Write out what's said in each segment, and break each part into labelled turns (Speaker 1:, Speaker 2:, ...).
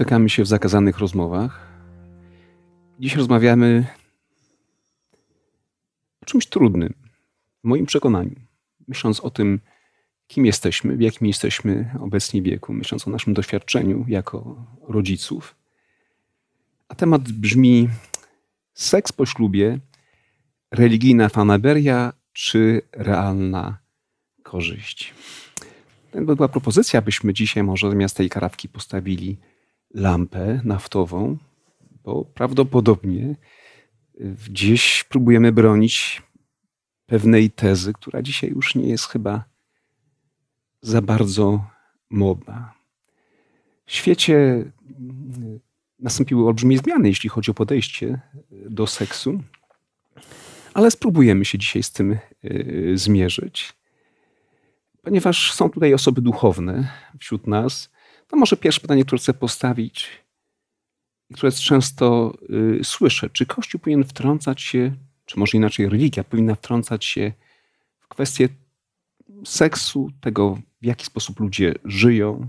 Speaker 1: Spotykamy się w zakazanych rozmowach. Dziś rozmawiamy o czymś trudnym, w moim przekonaniu. Myśląc o tym, kim jesteśmy, w jakim jesteśmy obecnie wieku, myśląc o naszym doświadczeniu jako rodziców. A temat brzmi: seks po ślubie, religijna fanaberia czy realna korzyść? To była propozycja, byśmy dzisiaj może zamiast tej karawki postawili lampę naftową, bo prawdopodobnie y, gdzieś próbujemy bronić pewnej tezy, która dzisiaj już nie jest chyba za bardzo modna. W świecie y, nastąpiły olbrzymie zmiany, jeśli chodzi o podejście y, do seksu, ale spróbujemy się dzisiaj z tym zmierzyć, ponieważ są tutaj osoby duchowne wśród nas, to może pierwsze pytanie, które chcę postawić, które często y, słyszę. Czy Kościół powinien wtrącać się, czy może inaczej religia powinna wtrącać się w kwestie seksu, tego w jaki sposób ludzie żyją?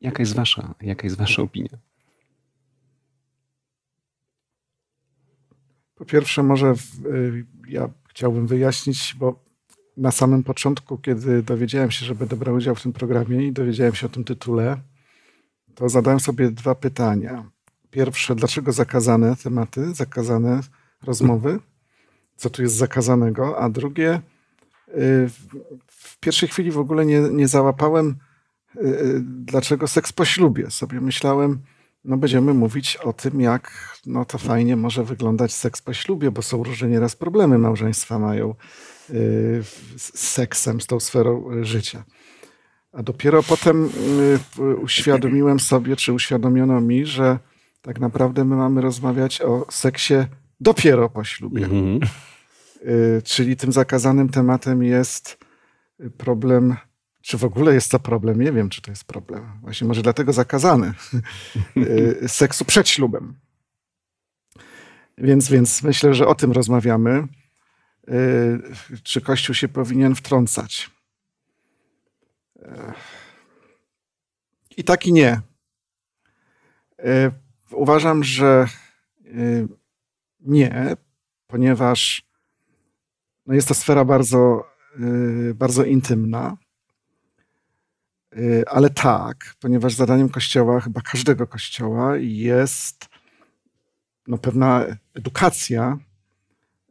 Speaker 1: Jaka jest wasza, jaka jest wasza opinia?
Speaker 2: Po pierwsze, może w, y, ja chciałbym wyjaśnić, bo na samym początku, kiedy dowiedziałem się, że będę brał udział w tym programie i dowiedziałem się o tym tytule, to zadałem sobie dwa pytania. Pierwsze, dlaczego zakazane tematy, zakazane rozmowy? Co tu jest zakazanego? A drugie, y, w pierwszej chwili w ogóle nie, nie załapałem, y, y, dlaczego seks po ślubie. Sobie myślałem, no będziemy mówić o tym, jak no to fajnie może wyglądać seks po ślubie, bo są różne nieraz problemy małżeństwa mają y, z seksem, z tą sferą y, życia. A dopiero potem y, uświadomiłem sobie, czy uświadomiono mi, że tak naprawdę my mamy rozmawiać o seksie dopiero po ślubie. Mm -hmm. czyli tym zakazanym tematem jest problem czy w ogóle jest to problem? Nie wiem, czy to jest problem. Właśnie może dlatego zakazany y, seksu przed ślubem. Więc, więc myślę, że o tym rozmawiamy. Y, czy Kościół się powinien wtrącać? Y, I tak i nie. Uważam, że nie, ponieważ no jest to sfera bardzo, bardzo intymna Y, ale tak, ponieważ zadaniem kościoła, chyba każdego kościoła, jest no, pewna edukacja,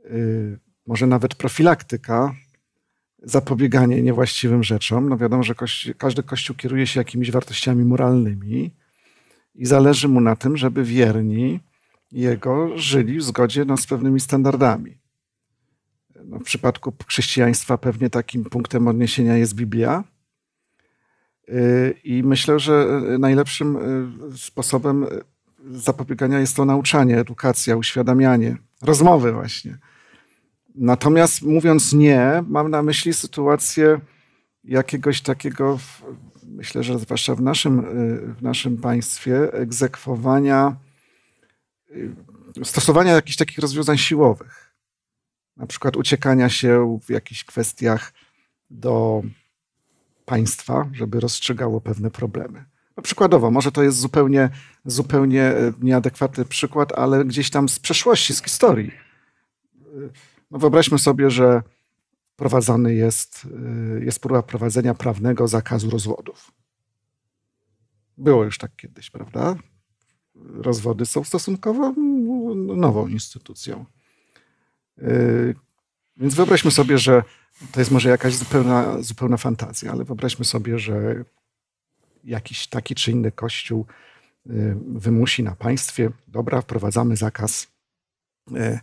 Speaker 2: y, może nawet profilaktyka, zapobieganie niewłaściwym rzeczom. No wiadomo, że kości każdy kościół kieruje się jakimiś wartościami moralnymi i zależy mu na tym, żeby wierni jego żyli w zgodzie no, z pewnymi standardami. No, w przypadku chrześcijaństwa pewnie takim punktem odniesienia jest Biblia i myślę, że e, najlepszym e, sposobem e, zapobiegania jest to nauczanie, edukacja, uświadamianie, rozmowy właśnie. Natomiast mówiąc nie, mam na myśli sytuację jakiegoś takiego, myślę, że zwłaszcza w naszym, w naszym państwie, egzekwowania, stosowania jakichś takich rozwiązań siłowych. Na przykład uciekania się w jakichś kwestiach do państwa, żeby rozstrzygało pewne problemy. No przykładowo, może to jest zupełnie, zupełnie e, nieadekwatny przykład, ale gdzieś tam z przeszłości, z historii. E, no wyobraźmy sobie, że prowadzony jest, e, jest próba prowadzenia prawnego zakazu rozwodów. Było już tak kiedyś, prawda? Rozwody są stosunkowo mm, nową instytucją. Więc wyobraźmy sobie, że to jest może jakaś zupełna, zupełna fantazja, ale wyobraźmy sobie, że jakiś taki czy inny kościół y, wymusi na państwie, dobra, wprowadzamy zakaz. Y,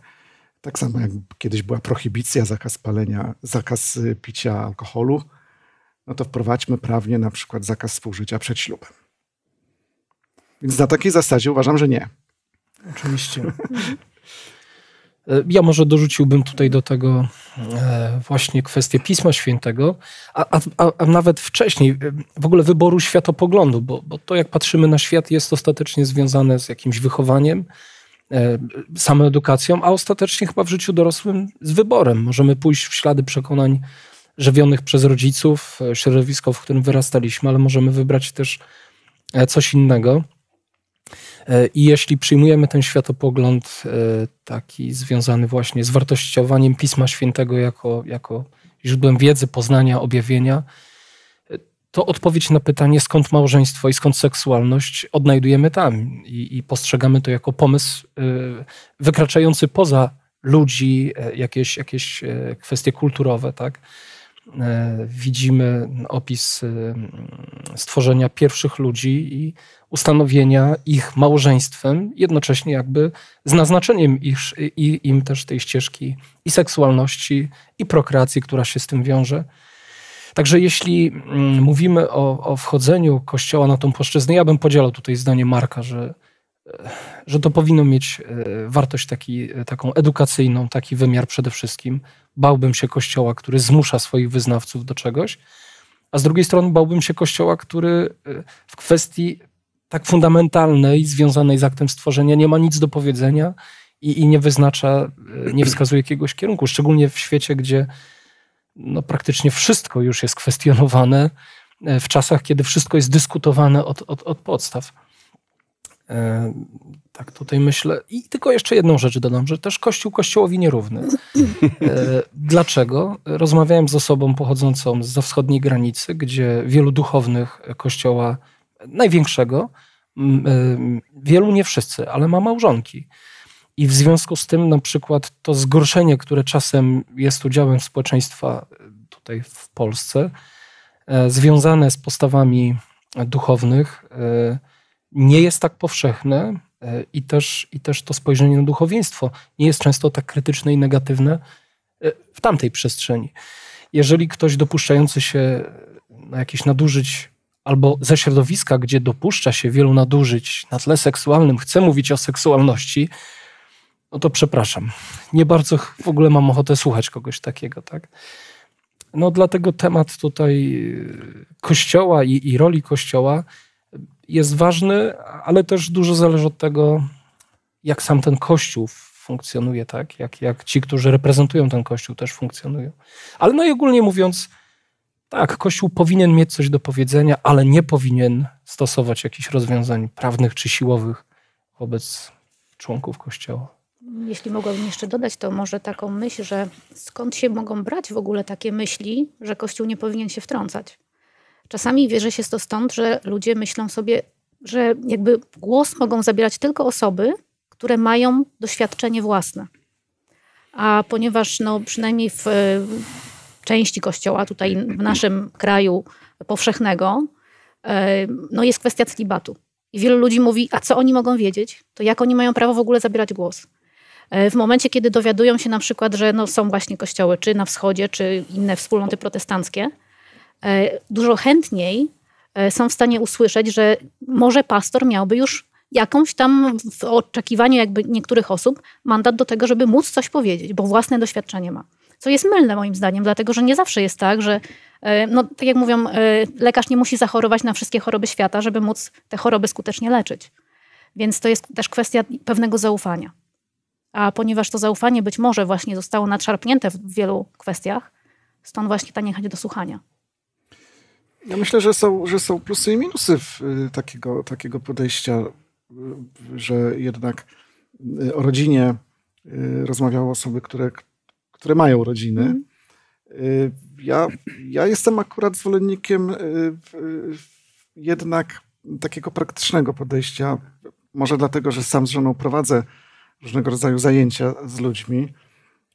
Speaker 2: tak samo jak kiedyś była prohibicja, zakaz palenia, zakaz y, picia alkoholu, no to wprowadźmy prawnie na przykład zakaz współżycia przed ślubem. Więc na takiej zasadzie uważam, że nie.
Speaker 3: Oczywiście. E, ja może dorzuciłbym tutaj do tego e, właśnie kwestię Pisma Świętego, a, a, a nawet wcześniej e, w ogóle wyboru światopoglądu, bo, bo to jak patrzymy na świat jest ostatecznie związane z jakimś wychowaniem, edukacją, a ostatecznie chyba w życiu dorosłym z wyborem. Możemy pójść w ślady przekonań żywionych przez rodziców, środowisko, w którym wyrastaliśmy, ale możemy wybrać też coś innego. E, I jeśli przyjmujemy ten światopogląd e, taki związany właśnie z wartościowaniem Pisma Świętego jako, jako źródłem wiedzy, poznania, objawienia, e, to odpowiedź na pytanie, skąd małżeństwo i skąd seksualność, odnajdujemy tam i, i postrzegamy to jako pomysł wykraczający poza ludzi, jakieś, jakieś kwestie kulturowe, tak? widzimy opis stworzenia pierwszych ludzi i ustanowienia ich małżeństwem, jednocześnie jakby z naznaczeniem ich, i, im też tej ścieżki i seksualności, i prokreacji, która się z tym wiąże. Także jeśli mm, mówimy o, o wchodzeniu Kościoła na tą płaszczyznę, ja bym podzielał tutaj zdanie Marka, że, e, że to powinno mieć e, wartość taki, e, taką edukacyjną, taki wymiar przede wszystkim. Bałbym się Kościoła, który zmusza swoich wyznawców do czegoś, a z drugiej strony bałbym się Kościoła, który w kwestii tak fundamentalnej, związanej z aktem stworzenia, nie ma nic do powiedzenia i, i nie wyznacza, e, nie wskazuje jakiegoś kierunku. Szczególnie w świecie, gdzie no, praktycznie wszystko już jest kwestionowane, e, w czasach, kiedy wszystko jest dyskutowane od, od, od podstaw. E, tak tutaj myślę. I tylko jeszcze jedną rzecz dodam, że też Kościół Kościołowi nierówny. dlaczego? Rozmawiałem z osobą pochodzącą ze wschodniej granicy, gdzie wielu duchownych Kościoła największego, e, wielu nie wszyscy, ale ma małżonki. I w związku z tym na przykład to zgorszenie, które czasem jest udziałem społeczeństwa e, tutaj w Polsce, e, związane z postawami duchownych, nie jest tak powszechne i też, i też to spojrzenie na duchowieństwo nie jest często tak krytyczne i negatywne w tamtej przestrzeni. Jeżeli ktoś dopuszczający się na jakieś nadużyć albo ze środowiska, gdzie dopuszcza się wielu nadużyć na tle seksualnym, chce mówić o seksualności, no to przepraszam. Nie bardzo w ogóle mam ochotę słuchać kogoś takiego, tak? No dlatego temat tutaj y, kościoła i, i roli kościoła jest ważny, ale też dużo zależy od tego, jak sam ten kościół funkcjonuje, tak? Jak, jak ci, którzy reprezentują ten kościół, też funkcjonują. Ale najogólniej ogólnie mówiąc, tak, Kościół powinien mieć coś do powiedzenia, ale nie powinien stosować jakichś rozwiązań prawnych czy siłowych wobec członków Kościoła.
Speaker 4: Jeśli mogłabym jeszcze dodać, to może taką myśl, że skąd się mogą brać w ogóle takie myśli, że Kościół nie powinien się wtrącać. Czasami wierzę się to stąd, że ludzie myślą sobie, że jakby głos mogą zabierać tylko osoby, które mają doświadczenie własne. A ponieważ no, przynajmniej w, części kościoła tutaj w naszym kraju powszechnego, e, no jest kwestia celibatu. I wielu ludzi mówi, a co oni mogą wiedzieć? To jak oni mają prawo w ogóle zabierać głos? E, w momencie, kiedy dowiadują się na przykład, że no są właśnie kościoły, czy na wschodzie, czy inne wspólnoty protestanckie, e, dużo chętniej są w stanie usłyszeć, że może pastor miałby już jakąś tam w oczekiwaniu jakby niektórych osób mandat do tego, żeby móc coś powiedzieć, bo własne doświadczenie ma co jest mylne moim zdaniem, dlatego że nie zawsze jest tak, że e, no, tak jak mówią, e, lekarz nie musi zachorować na wszystkie choroby świata, żeby móc te choroby skutecznie leczyć. Więc to jest też kwestia pewnego zaufania. A ponieważ to zaufanie być może właśnie zostało nadszarpnięte w wielu kwestiach, stąd właśnie ta niechęć do słuchania.
Speaker 2: Ja myślę, że są, że są plusy i minusy y, takiego, takiego podejścia, y, że jednak y, o rodzinie rozmawiały osoby, które, które mają rodziny. Mhm. Y, ja, ja jestem akurat zwolennikiem y, y, jednak takiego praktycznego podejścia. Może dlatego, że sam z żoną prowadzę różnego rodzaju zajęcia z ludźmi.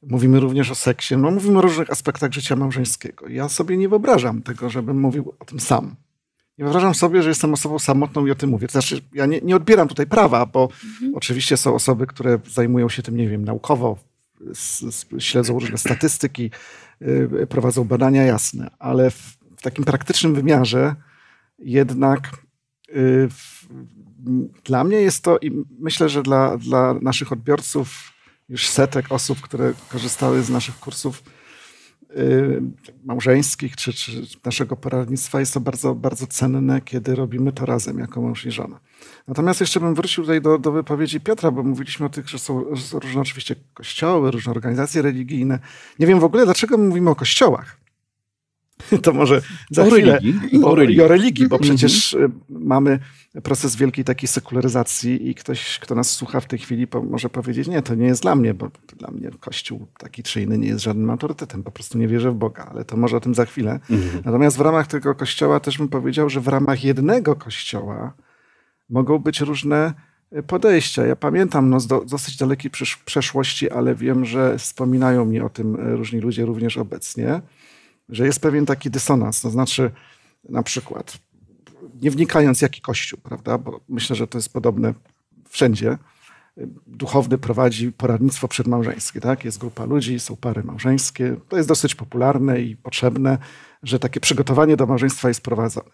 Speaker 2: Mówimy również o seksie, no mówimy o różnych aspektach życia małżeńskiego. Ja sobie nie wyobrażam tego, żebym mówił o tym sam. Nie wyobrażam sobie, że jestem osobą samotną i o tym mówię. To znaczy, ja nie, nie odbieram tutaj prawa, bo mhm. oczywiście są osoby, które zajmują się tym, nie wiem, naukowo, śledzą różne statystyki, y, prowadzą badania, jasne, ale w, w takim praktycznym wymiarze jednak y, w, dla mnie jest to i myślę, że dla, dla naszych odbiorców, już setek osób, które korzystały z naszych kursów, Y, małżeńskich czy, czy naszego poradnictwa jest to bardzo, bardzo cenne, kiedy robimy to razem jako mąż i żona. Natomiast jeszcze bym wrócił tutaj do, do wypowiedzi Piotra, bo mówiliśmy o tych, że są, że są różne oczywiście kościoły, różne organizacje religijne. Nie wiem w ogóle, dlaczego mówimy o kościołach. to może za o chwilę religii. Bo, o religii, o religii bo mhm. przecież y, mamy proces wielkiej takiej sekularyzacji i ktoś, kto nas słucha w tej chwili po, może powiedzieć, nie, to nie jest dla mnie, bo dla mnie Kościół taki czy inny nie jest żadnym autorytetem, po prostu nie wierzę w Boga, ale to może o tym za chwilę. Mhm. Natomiast w ramach tego Kościoła też bym powiedział, że w ramach jednego Kościoła mogą być różne y, podejścia. Ja pamiętam no, z do, dosyć dalekiej przeszłości, ale wiem, że wspominają mi o tym y, różni ludzie również obecnie, że jest pewien taki dysonans, to znaczy na przykład, nie wnikając jaki kościół, prawda, bo myślę, że to jest podobne wszędzie, duchowny prowadzi poradnictwo przedmałżeńskie, tak, jest grupa ludzi, są pary małżeńskie, to jest dosyć popularne i potrzebne, że takie przygotowanie do małżeństwa jest prowadzone.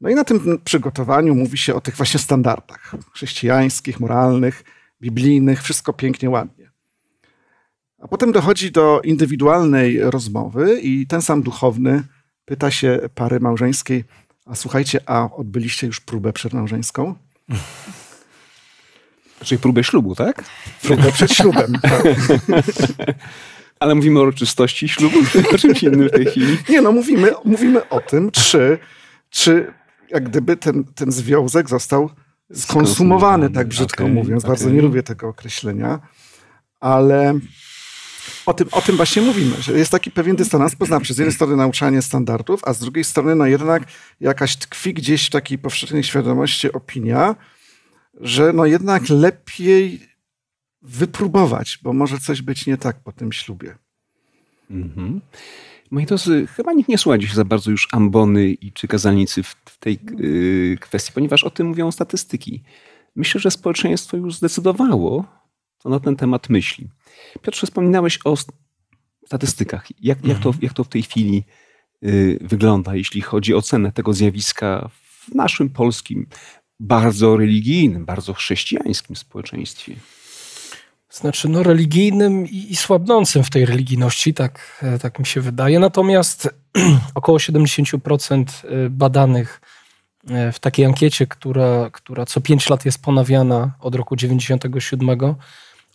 Speaker 2: No i na tym przygotowaniu mówi się o tych właśnie standardach chrześcijańskich, moralnych, biblijnych, wszystko pięknie, ładnie. A potem dochodzi do indywidualnej rozmowy i ten sam duchowny pyta się pary małżeńskiej, a słuchajcie, a odbyliście już próbę przedmałżeńską?
Speaker 1: Czyli próbę ślubu, tak? Próbę przed ślubem. Tak. Ale mówimy o uroczystości
Speaker 2: ślubu, o czymś innym w tej chwili. Nie no, mówimy, mówimy o tym, czy, czy jak gdyby ten, ten związek został skonsumowany, tak brzydko okay, mówiąc. Okay. Bardzo nie lubię tego określenia, ale o tym, o tym właśnie mówimy, że jest taki pewien dystans poznawczy. Z jednej strony nauczanie standardów, a z drugiej strony no jednak jakaś tkwi gdzieś w takiej powszechnej świadomości opinia, że no jednak lepiej wypróbować, bo może coś być nie tak po tym ślubie. Mhm.
Speaker 1: Moi drodzy, chyba nikt nie słucha dziś za bardzo już ambony i czy kazalnicy w, w tej yy, kwestii, ponieważ o tym mówią statystyki. Myślę, że społeczeństwo już zdecydowało, co na ten temat myśli. Piotrze, wspominałeś o statystykach. Jak, jak, to, mhm. jak to w tej chwili y, wygląda, jeśli chodzi o cenę tego zjawiska w naszym polskim, bardzo religijnym, bardzo chrześcijańskim społeczeństwie?
Speaker 3: Znaczy, no, religijnym i, i słabnącym w tej religijności, tak, e, tak mi się wydaje. Natomiast około 70% y, badanych e, w takiej ankiecie, która, która co 5 lat jest ponawiana od roku 97,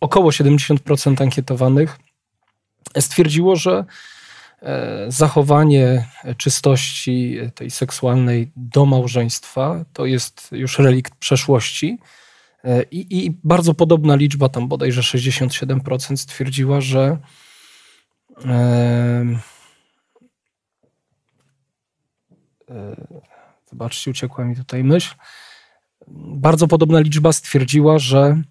Speaker 3: około 70% ankietowanych e, stwierdziło, że e, zachowanie czystości tej seksualnej do małżeństwa to jest już relikt przeszłości. E, I, I, bardzo podobna liczba, tam bodajże 67% stwierdziła, że e, e, zobaczcie, uciekła mi tutaj myśl. Bardzo podobna liczba stwierdziła, że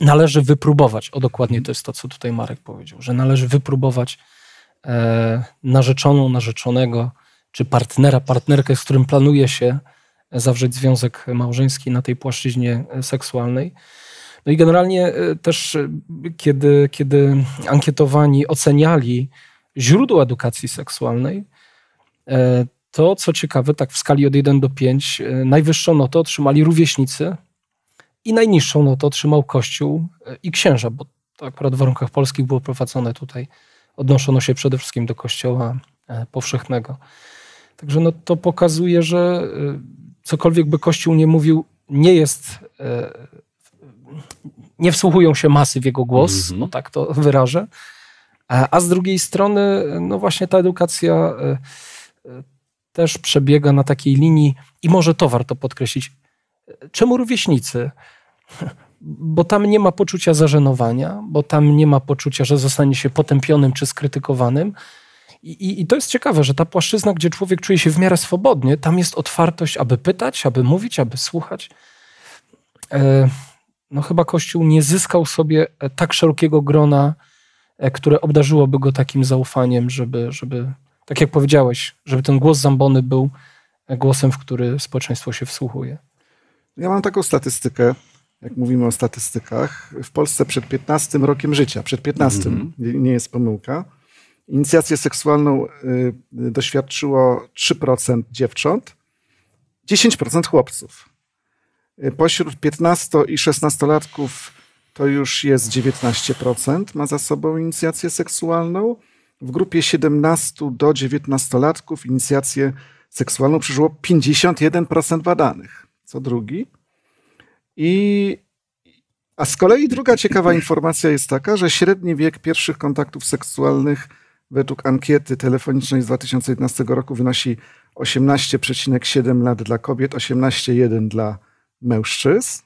Speaker 3: należy wypróbować, o dokładnie to jest to, co tutaj Marek powiedział, że należy wypróbować e, narzeczoną, narzeczonego, czy partnera, partnerkę, z którym planuje się zawrzeć związek małżeński na tej płaszczyźnie e, seksualnej. No i generalnie e, też, e, kiedy, kiedy ankietowani oceniali źródło edukacji seksualnej, to co ciekawe, tak w skali od 1 do 5, najwyższą notę otrzymali rówieśnicy i najniższą notę otrzymał Kościół e, i księża, bo to akurat w warunkach polskich było prowadzone tutaj. Odnoszono się przede wszystkim do Kościoła e, powszechnego. Także no, to pokazuje, że e, cokolwiek by Kościół nie mówił, nie jest. Nie wsłuchują się masy w jego głos, mm -hmm. no tak to wyrażę. A z drugiej strony, no właśnie ta edukacja też przebiega na takiej linii, i może to warto podkreślić, Czemu rówieśnicy? Bo tam nie ma poczucia zażenowania, bo tam nie ma poczucia, że zostanie się potępionym czy skrytykowanym. I, i, I, to jest ciekawe, że ta płaszczyzna, gdzie człowiek czuje się w miarę swobodnie, tam jest otwartość, aby pytać, aby mówić, aby słuchać. E, no chyba Kościół nie zyskał sobie e, tak szerokiego grona, e, które obdarzyłoby go takim zaufaniem, żeby, żeby tak jak powiedziałeś, żeby ten głos Zambony był głosem, w który społeczeństwo się wsłuchuje.
Speaker 2: Ja mam taką statystykę, jak mówimy o statystykach. W Polsce przed 15 rokiem życia, przed 15, mm -hmm. nie jest pomyłka, inicjację seksualną y, doświadczyło 3% dziewcząt, 10% chłopców. Y, pośród 15- i 16-latków to już jest 19% ma za sobą inicjację seksualną. W grupie 17 do 19-latków inicjację seksualną przeżyło 51% badanych co drugi. I, a z kolei druga ciekawa informacja jest taka, że średni wiek pierwszych kontaktów seksualnych według ankiety telefonicznej z 2011 roku wynosi 18,7 lat dla kobiet, 18,1 dla mężczyzn.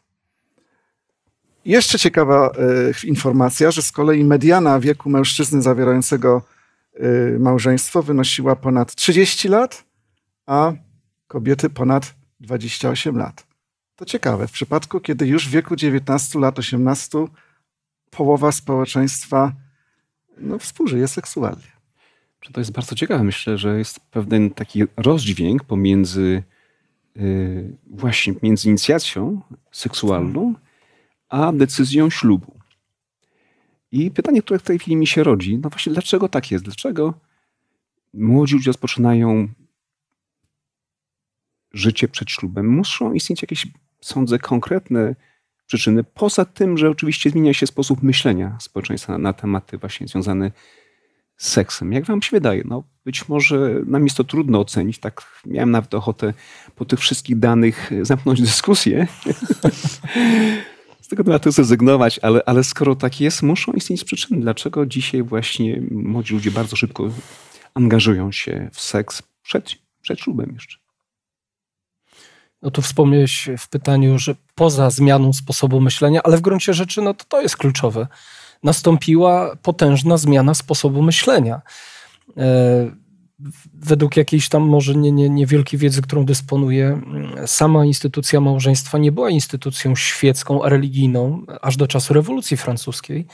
Speaker 2: Jeszcze ciekawa y, informacja, że z kolei mediana wieku mężczyzny zawierającego y, małżeństwo wynosiła ponad 30 lat, a kobiety ponad 28 lat. To ciekawe, w przypadku, kiedy już w wieku 19 lat, 18, połowa społeczeństwa no, współżyje seksualnie.
Speaker 1: To jest bardzo ciekawe. Myślę, że jest pewien taki rozdźwięk pomiędzy yy, właśnie między inicjacją seksualną, a decyzją ślubu. I pytanie, które w tej chwili mi się rodzi, no właśnie dlaczego tak jest? Dlaczego młodzi ludzie rozpoczynają życie przed ślubem, muszą istnieć jakieś, sądzę, konkretne przyczyny. Poza tym, że oczywiście zmienia się sposób myślenia społeczeństwa na, na tematy właśnie związane z seksem. Jak wam się wydaje? No, być może nam jest to trudno ocenić. Tak miałem nawet ochotę po tych wszystkich danych e, zamknąć dyskusję. z tego tematu zrezygnować, ale, ale skoro tak jest, muszą istnieć przyczyny. Dlaczego dzisiaj właśnie młodzi ludzie bardzo szybko angażują się w seks przed, przed ślubem jeszcze?
Speaker 3: no tu wspomniałeś w pytaniu, że poza zmianą sposobu myślenia, ale w gruncie rzeczy no to, to jest kluczowe. Nastąpiła potężna zmiana sposobu myślenia. E, według jakiejś tam może nie, nie, niewielkiej wiedzy, którą dysponuje, sama instytucja małżeństwa nie była instytucją świecką, religijną, aż do czasu rewolucji francuskiej.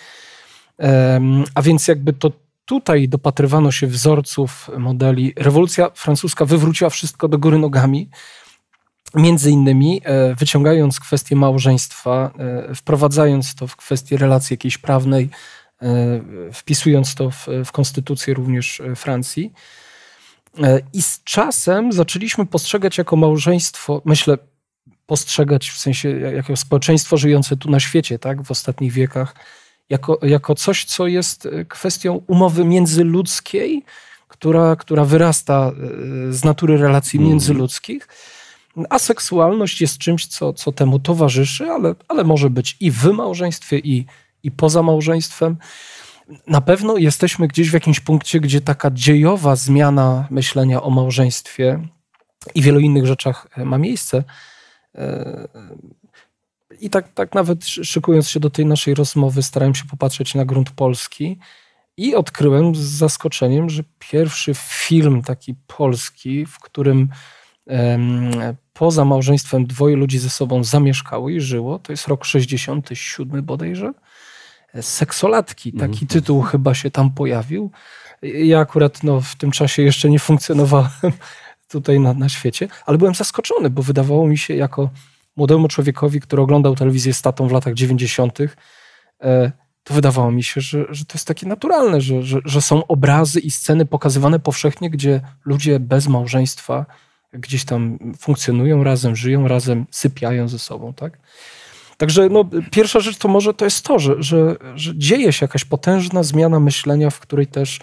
Speaker 3: E, a więc jakby to tutaj dopatrywano się wzorców, modeli. Rewolucja francuska wywróciła wszystko do góry nogami Między innymi e, wyciągając kwestię małżeństwa, e, wprowadzając to w kwestię relacji jakiejś prawnej, e, wpisując to w, w konstytucję również Francji. I z czasem zaczęliśmy postrzegać jako małżeństwo, myślę, postrzegać w sensie jako społeczeństwo żyjące tu na świecie, tak, w ostatnich wiekach, jako, jako coś, co jest kwestią umowy międzyludzkiej, która, która wyrasta z natury relacji mhm. międzyludzkich aseksualność jest czymś, co, co temu towarzyszy, ale, ale może być i w małżeństwie, i, i poza małżeństwem. Na pewno jesteśmy gdzieś w jakimś punkcie, gdzie taka dziejowa zmiana myślenia o małżeństwie i wielu innych rzeczach e, ma miejsce. E, I tak, tak nawet szykując się do tej naszej rozmowy, starałem się popatrzeć na grunt polski i odkryłem z zaskoczeniem, że pierwszy film taki polski, w którym poza małżeństwem dwoje ludzi ze sobą zamieszkało i żyło. To jest rok 67 bodajże. Seksolatki, mhm. taki mhm. tytuł chyba się tam pojawił. Ja akurat no, w tym czasie jeszcze nie funkcjonowałem tutaj na, na świecie, ale byłem zaskoczony, bo wydawało mi się jako młodemu człowiekowi, który oglądał telewizję z tatą w latach 90., e, to wydawało mi się, że, że to jest takie naturalne, że, że, że są obrazy i sceny pokazywane powszechnie, gdzie ludzie bez małżeństwa gdzieś tam funkcjonują razem, żyją razem, sypiają ze sobą, tak? Także no, pierwsza rzecz to może to jest to, że, że, że dzieje się jakaś potężna zmiana myślenia, w której też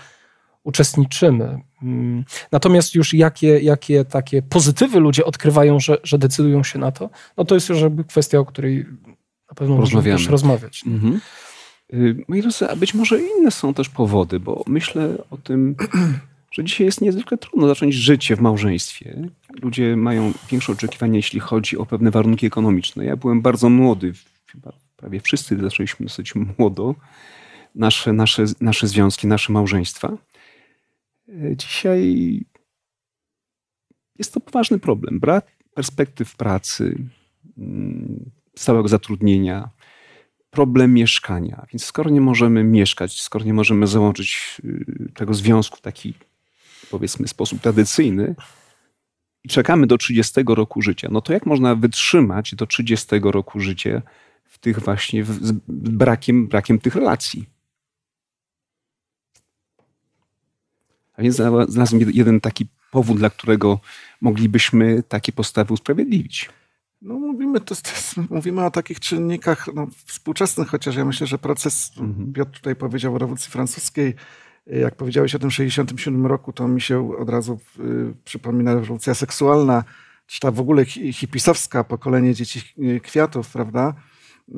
Speaker 3: uczestniczymy. Mm. Natomiast już jakie, jakie takie pozytywy ludzie odkrywają, że, że decydują się na to, no to jest już jakby kwestia, o której na pewno możemy też rozmawiać.
Speaker 1: Mhm. Y, moi drodzy, a być może inne są też powody, bo myślę o tym że dzisiaj jest niezwykle trudno zacząć życie w małżeństwie. Ludzie mają większe oczekiwania, jeśli chodzi o pewne warunki ekonomiczne. Ja byłem bardzo młody, chyba prawie wszyscy zaczęliśmy dosyć młodo nasze, nasze, nasze związki, nasze małżeństwa. E, dzisiaj jest to poważny problem. Brak perspektyw pracy, mm, stałego zatrudnienia, problem mieszkania. Więc skoro nie możemy mieszkać, skoro nie możemy załączyć y, tego związku w taki powiedzmy, sposób tradycyjny i czekamy do 30 roku życia, no to jak można wytrzymać do 30 roku życia w tych właśnie w, z brakiem, brakiem tych relacji? A więc znalazłem jeden taki powód, dla którego moglibyśmy takie postawy usprawiedliwić.
Speaker 2: No mówimy, to, to mówimy o takich czynnikach no, współczesnych, chociaż ja myślę, że proces, mhm. Piotr tutaj powiedział, o rewolucji francuskiej, jak powiedziałeś o tym 67 roku, to mi się od razu y, przypomina rewolucja seksualna, czy ta w ogóle hipisowska, pokolenie dzieci y, kwiatów, prawda?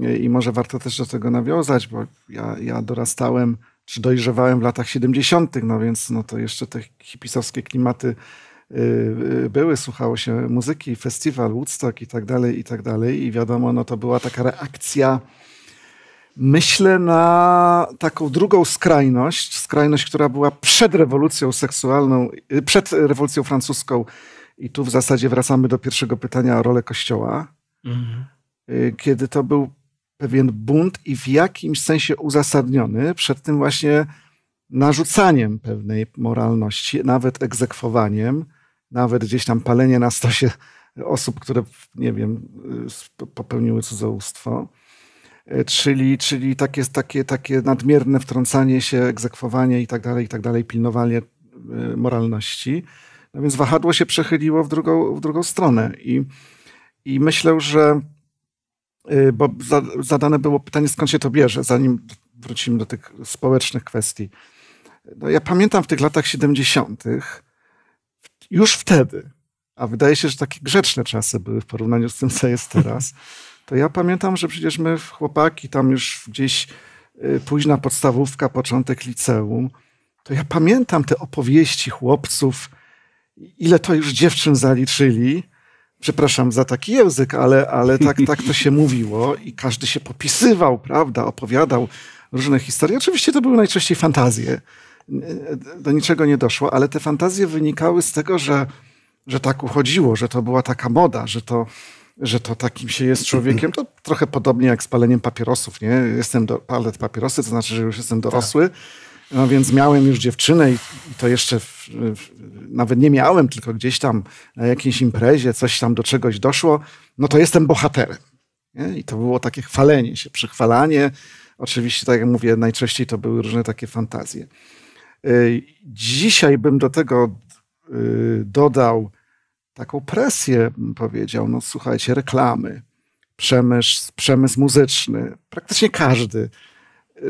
Speaker 2: Y, I może warto też do tego nawiązać, bo ja, ja dorastałem czy dojrzewałem w latach 70., no więc no to jeszcze te hipisowskie klimaty były, słuchało się muzyki, festiwal, Woodstock i tak dalej, i tak dalej. I wiadomo, no to była taka reakcja myślę na taką drugą skrajność, skrajność, która była przed rewolucją seksualną, y, przed rewolucją francuską. I tu w zasadzie wracamy do pierwszego pytania o rolę Kościoła, mhm. Y, kiedy to był pewien bunt i w jakimś sensie uzasadniony przed tym właśnie narzucaniem pewnej moralności, nawet egzekwowaniem, nawet gdzieś tam palenie na stosie osób, które, nie wiem, y, popełniły cudzołóstwo. E, czyli, czyli takie, takie, takie nadmierne wtrącanie się, egzekwowanie i tak dalej, i tak dalej, pilnowanie e, moralności. No więc wahadło się przechyliło w drugą, w drugą stronę i, i myślę, że e, bo zadane było pytanie, skąd się to bierze, zanim wrócimy do tych społecznych kwestii. No ja pamiętam w tych latach 70., już wtedy, a wydaje się, że takie grzeczne czasy były w porównaniu z tym, co jest teraz, to ja pamiętam, że przecież my, chłopaki, tam już gdzieś y, późna podstawówka, początek liceum, to ja pamiętam te opowieści chłopców, ile to już dziewczyn zaliczyli. Przepraszam za taki język, ale, ale tak, tak to się mówiło i każdy się popisywał, prawda, opowiadał różne historie. Oczywiście to były najczęściej fantazje. Do niczego nie doszło, ale te fantazje wynikały z tego, że, że tak uchodziło, że to była taka moda, że to że to takim się jest człowiekiem, to trochę podobnie jak z paleniem papierosów, nie? Jestem do, palet papierosy, to znaczy, że już jestem dorosły, tak. no więc miałem już dziewczynę i, to jeszcze w, w, nawet nie miałem, tylko gdzieś tam na jakiejś imprezie coś tam do czegoś doszło, no to jestem bohaterem. Nie? I to było takie chwalenie się, przychwalanie. Oczywiście, tak jak mówię, najczęściej to były różne takie fantazje. Y, dzisiaj bym do tego y, dodał taką presję, powiedział, no słuchajcie, reklamy, przemysł, przemysł muzyczny, praktycznie każdy,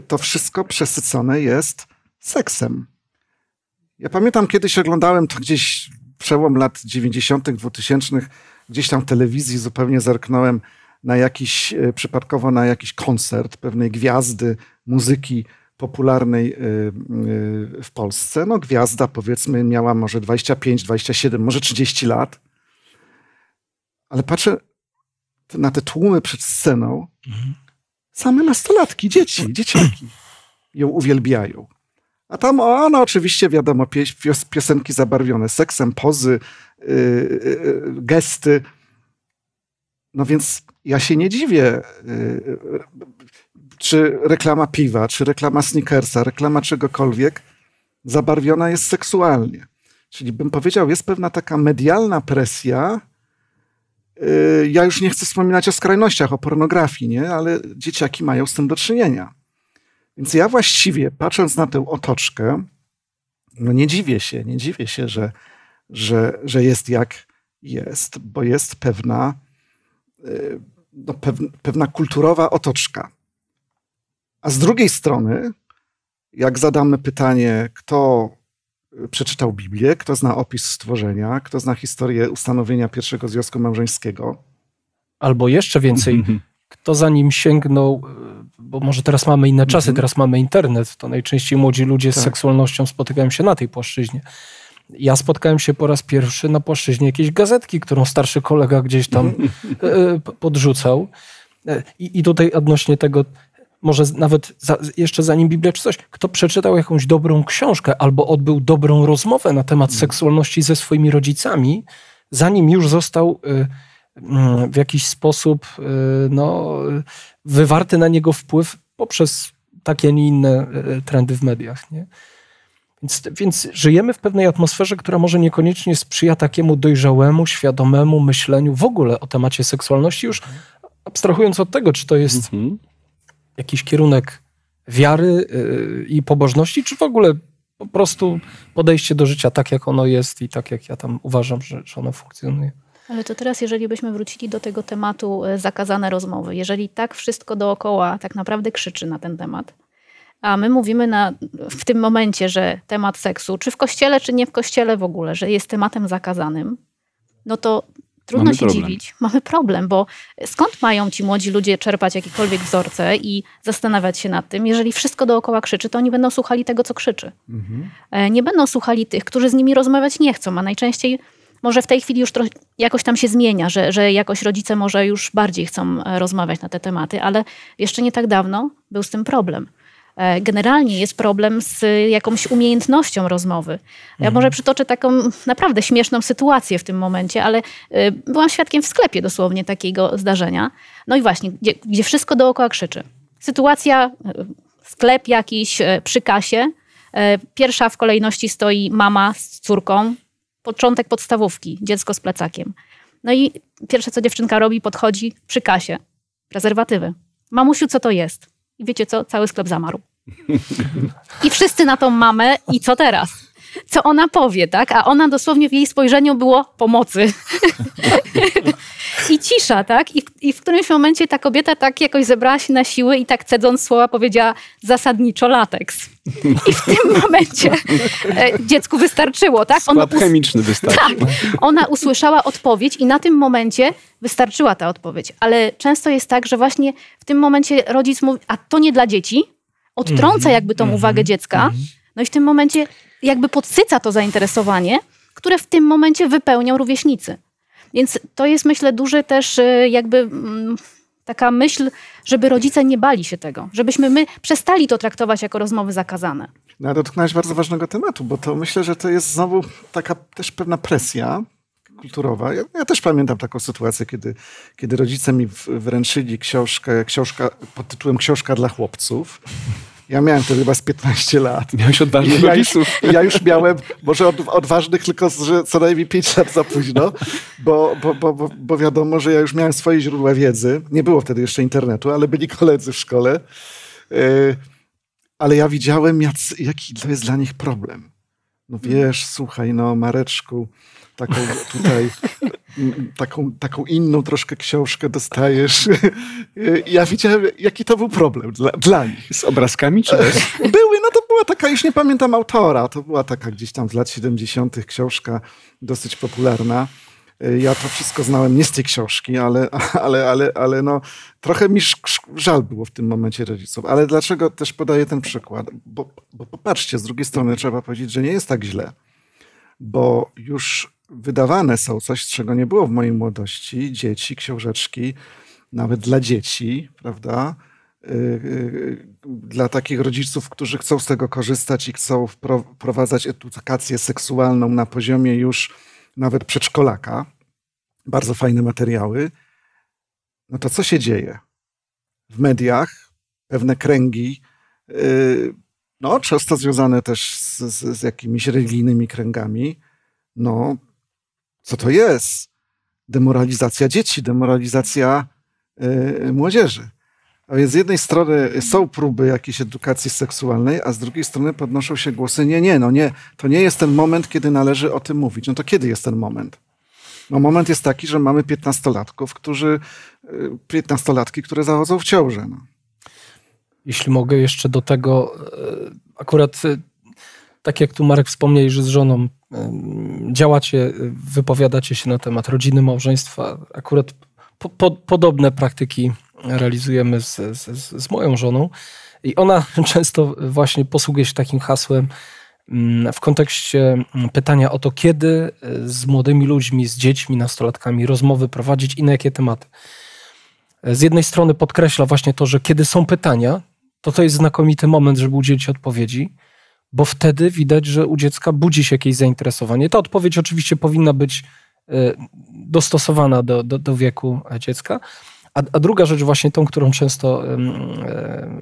Speaker 2: to wszystko przesycone jest seksem. Ja pamiętam kiedyś oglądałem to gdzieś przełom lat 90., 2000, gdzieś tam w telewizji zupełnie zerknąłem na jakiś, e, przypadkowo na jakiś koncert pewnej gwiazdy muzyki popularnej y, y, w Polsce. No, gwiazda powiedzmy miała może 25, 27, może 30 lat. Ale patrzę na te tłumy przed sceną. Mhm. Same nastolatki, dzieci, dzieciaki ją uwielbiają. A tam ona no, oczywiście, wiadomo, pies, piosenki zabarwione seksem, pozy, yy, yy, gesty. No więc ja się nie dziwię, y, czy reklama piwa, czy reklama sneakersa, reklama czegokolwiek zabarwiona jest seksualnie. Czyli bym powiedział, jest pewna taka medialna presja. Y, ja już nie chcę wspominać o skrajnościach, o pornografii, nie? ale dzieciaki mają z tym do czynienia. Więc ja właściwie, patrząc na tę otoczkę, no nie dziwię się, nie dziwię się, że, że, że jest jak jest, bo jest pewna Y, no, pewna kulturowa otoczka. A z drugiej strony, jak zadamy pytanie, kto y, przeczytał Biblię, kto zna opis stworzenia, kto zna historię ustanowienia pierwszego związku
Speaker 3: małżeńskiego. Albo jeszcze więcej, mhm. kto za nim sięgnął, y, bo może teraz mamy inne czasy, mhm. teraz mamy internet, to najczęściej młodzi ludzie z tak. seksualnością spotykają się na tej płaszczyźnie ja spotkałem się po raz pierwszy na płaszczyźnie jakiejś gazetki, którą starszy kolega gdzieś tam e, e, podrzucał. E, I, I tutaj odnośnie tego, może nawet za, jeszcze zanim Biblia czy coś, kto przeczytał jakąś dobrą książkę albo odbył dobrą rozmowę na temat mm. seksualności ze swoimi rodzicami, zanim już został mm, w jakiś sposób no, wywarty na niego wpływ poprzez takie, a nie inne trendy w mediach. Nie? Więc, więc, żyjemy w pewnej atmosferze, która może niekoniecznie sprzyja takiemu dojrzałemu, świadomemu myśleniu w ogóle o temacie seksualności, już abstrahując od tego, czy to jest mhm. jakiś kierunek wiary y, i pobożności, czy w ogóle po prostu podejście do życia tak, jak ono jest i tak, jak ja tam uważam, że, że ono funkcjonuje.
Speaker 4: Ale to teraz, jeżeli byśmy wrócili do tego tematu y, zakazane rozmowy, jeżeli tak wszystko dookoła tak naprawdę krzyczy na ten temat, a my mówimy na, w tym momencie, że temat seksu, czy w kościele, czy nie w kościele w ogóle, że jest tematem zakazanym, no to trudno Mamy się problem. dziwić. Mamy problem, bo skąd mają ci młodzi ludzie czerpać jakiekolwiek wzorce i zastanawiać się nad tym, jeżeli wszystko dookoła krzyczy, to oni będą słuchali tego, co krzyczy. Mhm. E, nie będą słuchali tych, którzy z nimi rozmawiać nie chcą, a najczęściej może w tej chwili już jakoś tam się zmienia, że, że jakoś rodzice może już bardziej chcą e, rozmawiać na te tematy, ale jeszcze nie tak dawno był z tym problem. E, generalnie jest problem z jakąś umiejętnością rozmowy. Ja mhm. może przytoczę taką naprawdę śmieszną sytuację w tym momencie, ale e, byłam świadkiem w sklepie dosłownie takiego zdarzenia. No i właśnie, gdzie, gdzie wszystko dookoła krzyczy. Sytuacja, e, sklep jakiś przy kasie. Pierwsza w kolejności stoi mama z córką, początek podstawówki, dziecko z plecakiem. No i pierwsze, co dziewczynka robi, podchodzi przy kasie, prezerwatywy. Mamusiu, co to jest? I wiecie co? Cały sklep zamarł. I wszyscy na tą mamę i co teraz? Co ona powie, tak? A ona dosłownie w jej spojrzeniu było pomocy. I cisza, tak? I, I w którymś momencie ta kobieta tak jakoś zebrała się na siły i tak cedząc słowa powiedziała zasadniczo lateks. I w tym momencie e, dziecku wystarczyło, tak? Ona ono chemiczny
Speaker 1: wystarczył. Tak,
Speaker 4: ona usłyszała odpowiedź i na tym momencie wystarczyła ta odpowiedź. Ale często jest tak, że właśnie w tym momencie rodzic mówi, a to nie dla dzieci, odtrąca mhm. jakby tą mhm. uwagę dziecka, mhm. no i w tym momencie jakby podsyca to zainteresowanie, które w tym momencie wypełnią rówieśnicy. Więc to jest myślę duży też y, jakby mm, taka myśl, żeby rodzice nie bali się tego, żebyśmy my przestali to traktować jako rozmowy zakazane.
Speaker 2: No, dotknąłeś bardzo ważnego tematu, bo to myślę, że to jest znowu taka też pewna presja kulturowa. Ja, ja też pamiętam taką sytuację, kiedy, kiedy rodzice mi wręczyli książkę, książka pod tytułem Książka dla chłopców. Ja miałem to chyba z 15 lat. Miałeś odważnych ja rodziców. Już, ja już miałem, może od, odważnych, tylko co najmniej 5 lat za późno, bo, bo, bo, bo wiadomo, że ja już miałem swoje źródła wiedzy. Nie było wtedy jeszcze internetu, ale byli koledzy w szkole. E, ale ja widziałem, jak, jaki to jest dla nich problem. No wiesz, słuchaj, no Mareczku, taką tutaj, taką, taką inną troszkę książkę dostajesz. Ja widziałem, jaki to był problem dla, dla nich. Z obrazkami czy też? Były, no to była taka, już nie pamiętam autora, to była taka gdzieś tam z lat 70. książka, dosyć popularna. Ja to wszystko znałem nie z tej książki, ale, ale, ale, ale no, trochę mi żal było w tym momencie rodziców. Ale dlaczego też podaję ten przykład? Bo, bo popatrzcie, z drugiej strony trzeba powiedzieć, że nie jest tak źle, bo już wydawane są coś, czego nie było w mojej młodości. Dzieci, książeczki, nawet dla dzieci, prawda? Y, y, dla takich rodziców, którzy chcą z tego korzystać i chcą wprowadzać edukację seksualną na poziomie już nawet przedszkolaka. Bardzo fajne materiały. No to co się dzieje? W mediach pewne kręgi, y, no, często związane też z, z, z jakimiś religijnymi kręgami, no, co to jest? Demoralizacja dzieci, demoralizacja e, młodzieży. A więc z jednej strony są próby jakiejś edukacji seksualnej, a z drugiej strony podnoszą się głosy, nie, nie, no nie, to nie jest ten moment, kiedy należy o tym mówić. No to kiedy jest ten moment? No moment jest taki, że mamy piętnastolatków, którzy, e, piętnastolatki, które zachodzą w ciążę. No.
Speaker 3: Jeśli mogę jeszcze do tego, e, akurat tak jak tu Marek wspomniał, że z żoną działacie, y, wypowiadacie się na temat rodziny, małżeństwa. Akurat po, po, podobne praktyki realizujemy z, z, z, moją żoną i ona często właśnie posługuje się takim hasłem mm, w kontekście mm, pytania o to, kiedy y, z młodymi ludźmi, z dziećmi, nastolatkami rozmowy prowadzić i na jakie tematy. Z jednej strony podkreśla właśnie to, że kiedy są pytania, to to jest znakomity moment, żeby udzielić odpowiedzi bo wtedy widać, że u dziecka budzi się jakieś zainteresowanie. Ta odpowiedź oczywiście powinna być e, dostosowana do, do, do wieku dziecka. A, a, druga rzecz, właśnie tą, którą często e,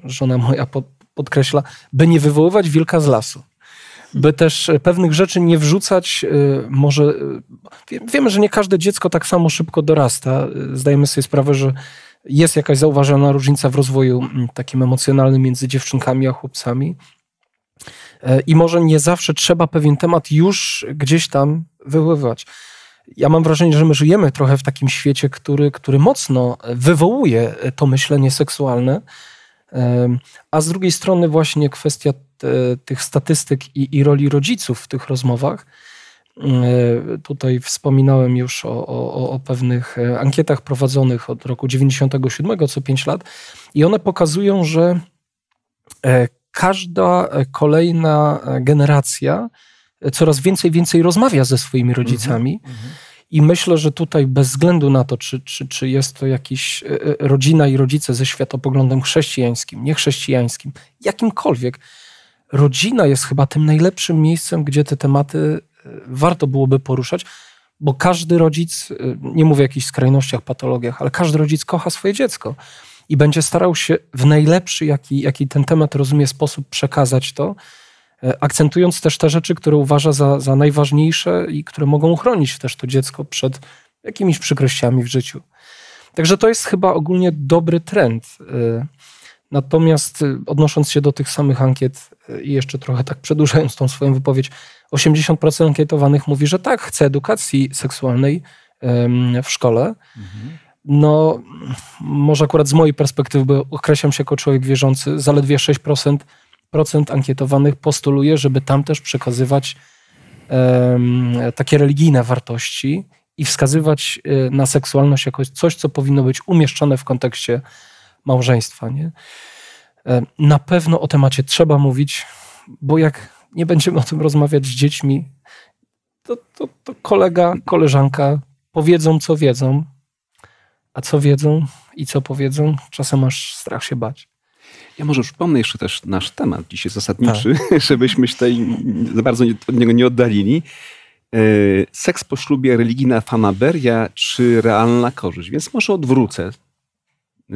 Speaker 3: żona moja podkreśla, by nie wywoływać wilka z lasu by też e, pewnych rzeczy nie wrzucać. Może wiemy, że nie każde dziecko tak samo szybko dorasta. Zdajemy sobie sprawę, że jest jakaś zauważalna różnica w rozwoju takim emocjonalnym między dziewczynkami a chłopcami. E, i może nie zawsze trzeba pewien temat już gdzieś tam wywoływać. Ja mam wrażenie, że my żyjemy trochę w takim świecie, który, który mocno wywołuje to myślenie seksualne, a z drugiej strony właśnie kwestia e, tych statystyk i, i roli rodziców w tych rozmowach. E, tutaj wspominałem już o, o, o, pewnych ankietach prowadzonych od roku 97 co 5 lat i one pokazują, że każda e, kolejna e, generacja e, coraz więcej, więcej rozmawia ze swoimi mhm, rodzicami. Mhm. I myślę, że tutaj bez względu na to, czy, czy, czy jest to jakiś rodzina i rodzice ze światopoglądem chrześcijańskim, niechrześcijańskim, jakimkolwiek, rodzina jest chyba tym najlepszym miejscem, gdzie te tematy warto byłoby poruszać, bo każdy rodzic, nie mówię o jakichś skrajnościach, patologiach, ale każdy rodzic kocha swoje dziecko i będzie starał się w najlepszy, jaki, jaki ten temat rozumie, sposób przekazać to, e, akcentując też te rzeczy, które uważa za, za najważniejsze i które mogą uchronić też to dziecko przed jakimiś przykrościami w życiu. Także to jest chyba ogólnie dobry trend. E, natomiast e, odnosząc się do tych samych ankiet i jeszcze trochę tak przedłużając tą swoją wypowiedź, 80% ankietowanych mówi, że tak, chce edukacji seksualnej w szkole. Mhm no, może akurat z mojej perspektywy, bo określam się jako człowiek wierzący, zaledwie 6% procent ankietowanych postuluje, żeby tam też przekazywać um, takie religijne wartości i wskazywać y, na seksualność jako coś, co powinno być umieszczone w kontekście małżeństwa. Nie? E, na pewno o temacie trzeba mówić, bo jak nie będziemy o tym rozmawiać z dziećmi, to, to, to kolega, koleżanka powiedzą, co wiedzą, a co wiedzą i co powiedzą, czasem aż strach się bać. Ja
Speaker 1: może przypomnę jeszcze też nasz temat dzisiaj zasadniczy, tak. żebyśmy się tutaj za bardzo od niego nie oddalili. E, seks po ślubie, religijna fanaberia czy realna korzyść? Więc może odwrócę e,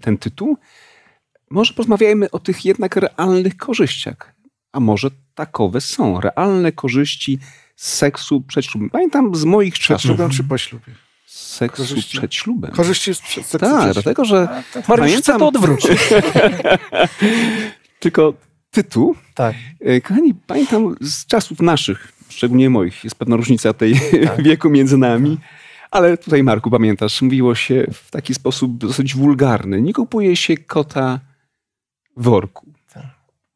Speaker 1: ten tytuł. Może porozmawiajmy o tych jednak realnych korzyściach. A może takowe są realne korzyści seksu przed ślubem. Pamiętam z moich czasów. Przed ślubie mhm. czy po ślubie? seksu korzyści. przed ślubem. Korzyści przed seksu Tak, dlatego, że. Tak. Mariusz pamiętam... chce to odwrócić. Tylko tytuł. Tak. E, kochani, pamiętam z czasów naszych, szczególnie moich, jest pewna różnica tej tak. wieku między nami. Ale tutaj, Marku, pamiętasz, mówiło się w taki sposób dosyć wulgarny. Nie kupuje się kota w worku. Tak.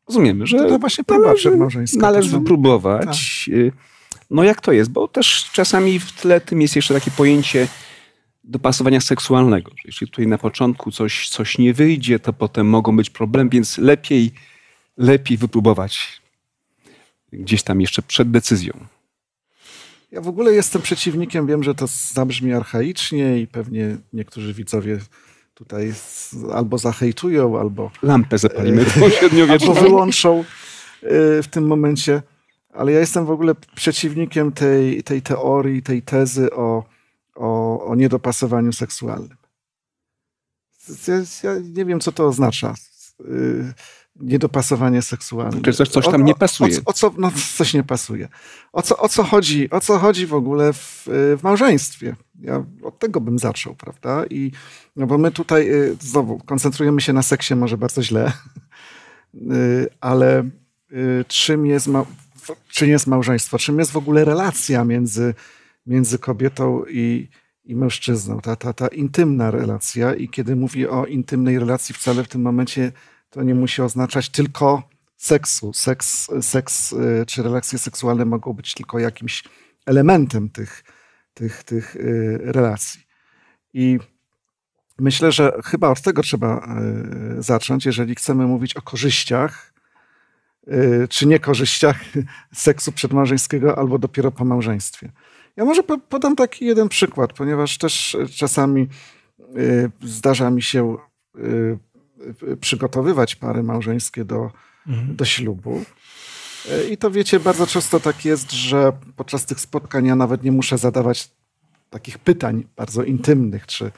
Speaker 1: Rozumiemy, że. To, to właśnie próba należy, Należy no. próbować. Tak. Y, no jak to jest? Bo też czasami w tle tym jest jeszcze takie pojęcie dopasowania seksualnego. Jeśli tutaj na początku coś, coś nie wyjdzie, to potem mogą być problemy, więc lepiej, lepiej wypróbować gdzieś tam jeszcze przed decyzją.
Speaker 2: Ja w ogóle jestem przeciwnikiem, wiem, że to zabrzmi archaicznie i pewnie niektórzy widzowie tutaj albo zahejtują, albo...
Speaker 1: Lampę zapalimy e, w pośredniowieczu. Albo wyłączą
Speaker 2: e, w tym momencie ale ja jestem w ogóle przeciwnikiem tej, tej teorii, tej tezy o, o, o niedopasowaniu seksualnym. Ja, ja, nie wiem, co to oznacza. Y, niedopasowanie seksualne. Czy coś, coś tam o, nie pasuje. O, o, co, no, coś nie pasuje. O co, o co, chodzi, o co chodzi w ogóle w, y, w małżeństwie? Ja od tego bym zaczął, prawda? I, no bo my tutaj y, znowu koncentrujemy się na seksie może bardzo źle, ale czym jest... Ma- małżeństwo. Czym jest małżeństwo? Czym jest w ogóle relacja między, między kobietą i, i mężczyzną? Ta, ta, ta intymna relacja. I kiedy mówię o intymnej relacji, wcale w tym momencie to nie musi oznaczać tylko seksu. Seks, seks y, czy relacje seksualne mogą być tylko jakimś elementem tych, tych, tych y, relacji. I myślę, że chyba od tego trzeba y, zacząć, jeżeli chcemy mówić o korzyściach Y, czy niekorzyściach seksu przedmałżeńskiego albo dopiero po małżeństwie. Ja może podam taki jeden przykład, ponieważ też czasami y, zdarza mi się y, przygotowywać pary małżeńskie do, mhm. do ślubu. I to wiecie, bardzo często tak jest, że podczas tych spotkań ja nawet nie muszę zadawać takich pytań bardzo intymnych, czy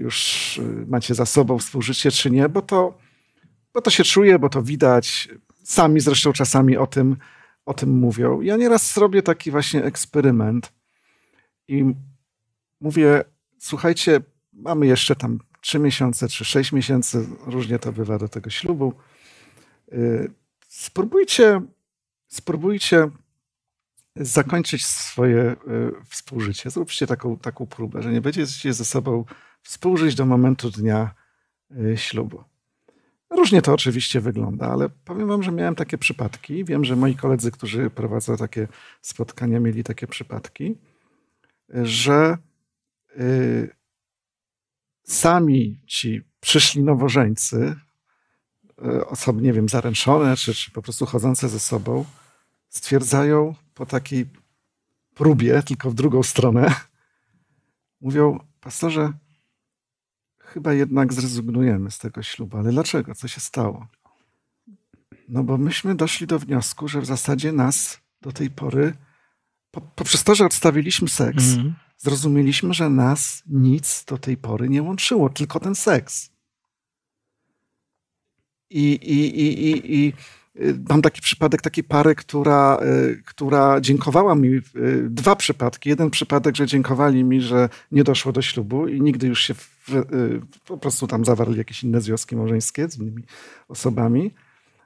Speaker 2: już macie za sobą współżycie, czy nie, bo to, bo to się czuje, bo to widać, Sami zresztą czasami o tym, o tym mówią. Ja nieraz zrobię taki właśnie eksperyment i mówię, słuchajcie, mamy jeszcze tam trzy miesiące czy sześć miesięcy, różnie to bywa do tego ślubu. Y, spróbujcie, spróbujcie zakończyć swoje y, współżycie. Zróbcie taką, taką próbę, że nie będziecie ze sobą współżyć do momentu dnia y, ślubu. Różnie to oczywiście wygląda, ale powiem wam, że miałem takie przypadki. Wiem, że moi koledzy, którzy prowadzą takie spotkania, mieli takie przypadki, że y, sami ci przyszli nowożeńcy, y, osoby, nie wiem, zaręczone czy, czy po prostu chodzące ze sobą, stwierdzają po takiej próbie, tylko w drugą stronę, mówią, pastorze, chyba jednak zrezygnujemy z tego ślubu. Ale dlaczego? Co się stało? No bo myśmy doszli do wniosku, że w zasadzie nas do tej pory, po, poprzez to, że odstawiliśmy seks, mm. zrozumieliśmy, że nas nic do tej pory nie łączyło, tylko ten seks. I, i, i, i, i Y, mam taki przypadek takiej pary, która, y, która dziękowała mi, y, dwa przypadki. Jeden przypadek, że dziękowali mi, że nie doszło do ślubu i nigdy już się w, po prostu tam zawarli jakieś inne związki małżeńskie z innymi osobami.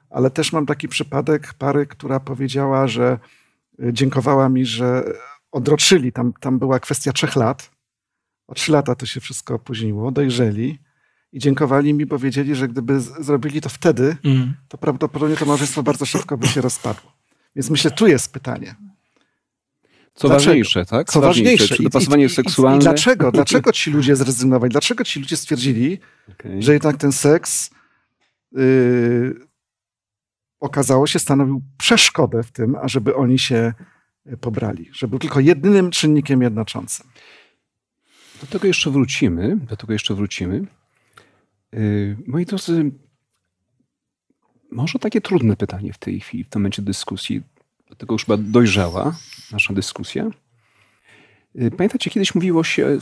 Speaker 2: Ale też mam taki przypadek pary, która powiedziała, że dziękowała mi, że odroczyli. Tam, tam była kwestia trzech lat. O trzy lata to się wszystko opóźniło, dojrzeli i dziękowali mi, bo wiedzieli, że gdyby zrobili to wtedy, mm. to prawdopodobnie to małżeństwo bardzo szybko by się rozpadło. Więc myślę, tu jest pytanie. Co dlaczego? ważniejsze, tak? Co, ważniejsze. ważniejsze. dopasowanie I, seksualne? I, i, dlaczego? Dlaczego ci ludzie zrezygnowali? Dlaczego ci ludzie stwierdzili, okay. że jednak ten seks yy, okazało się stanowił przeszkodę w tym, ażeby oni się e, pobrali, że był tylko jedynym czynnikiem jednoczącym. Do tego jeszcze wrócimy, do tego jeszcze wrócimy. Y, moi drodzy,
Speaker 1: może takie trudne pytanie w tej chwili, w tym momencie dyskusji, dlatego już chyba dojrzała nasza dyskusja. Y, pamiętacie, kiedyś mówiło się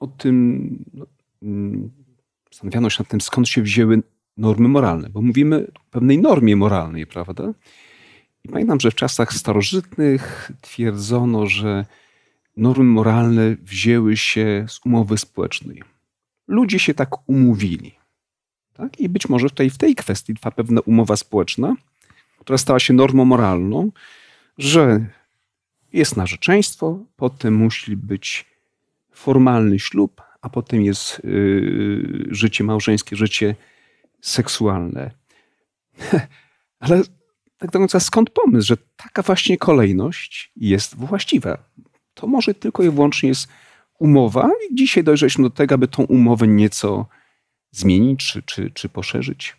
Speaker 1: o tym, no, mm, zastanawiano się nad tym, skąd się wzięły normy moralne, bo mówimy o pewnej normie moralnej, prawda? I pamiętam, że w czasach starożytnych twierdzono, że normy moralne wzięły się z umowy społecznej ludzie się tak umówili. Tak? I być może tutaj w tej kwestii trwa pewna umowa społeczna, która stała się normą moralną, że jest narzeczeństwo, potem musi być formalny ślub, a potem jest yy, życie małżeńskie, życie seksualne. Ale tak naprawdę skąd pomysł, że taka właśnie kolejność jest właściwa? To może tylko i wyłącznie jest umowa i dzisiaj dojrzeliśmy do tego, aby tą umowę nieco zmienić czy, czy, czy poszerzyć.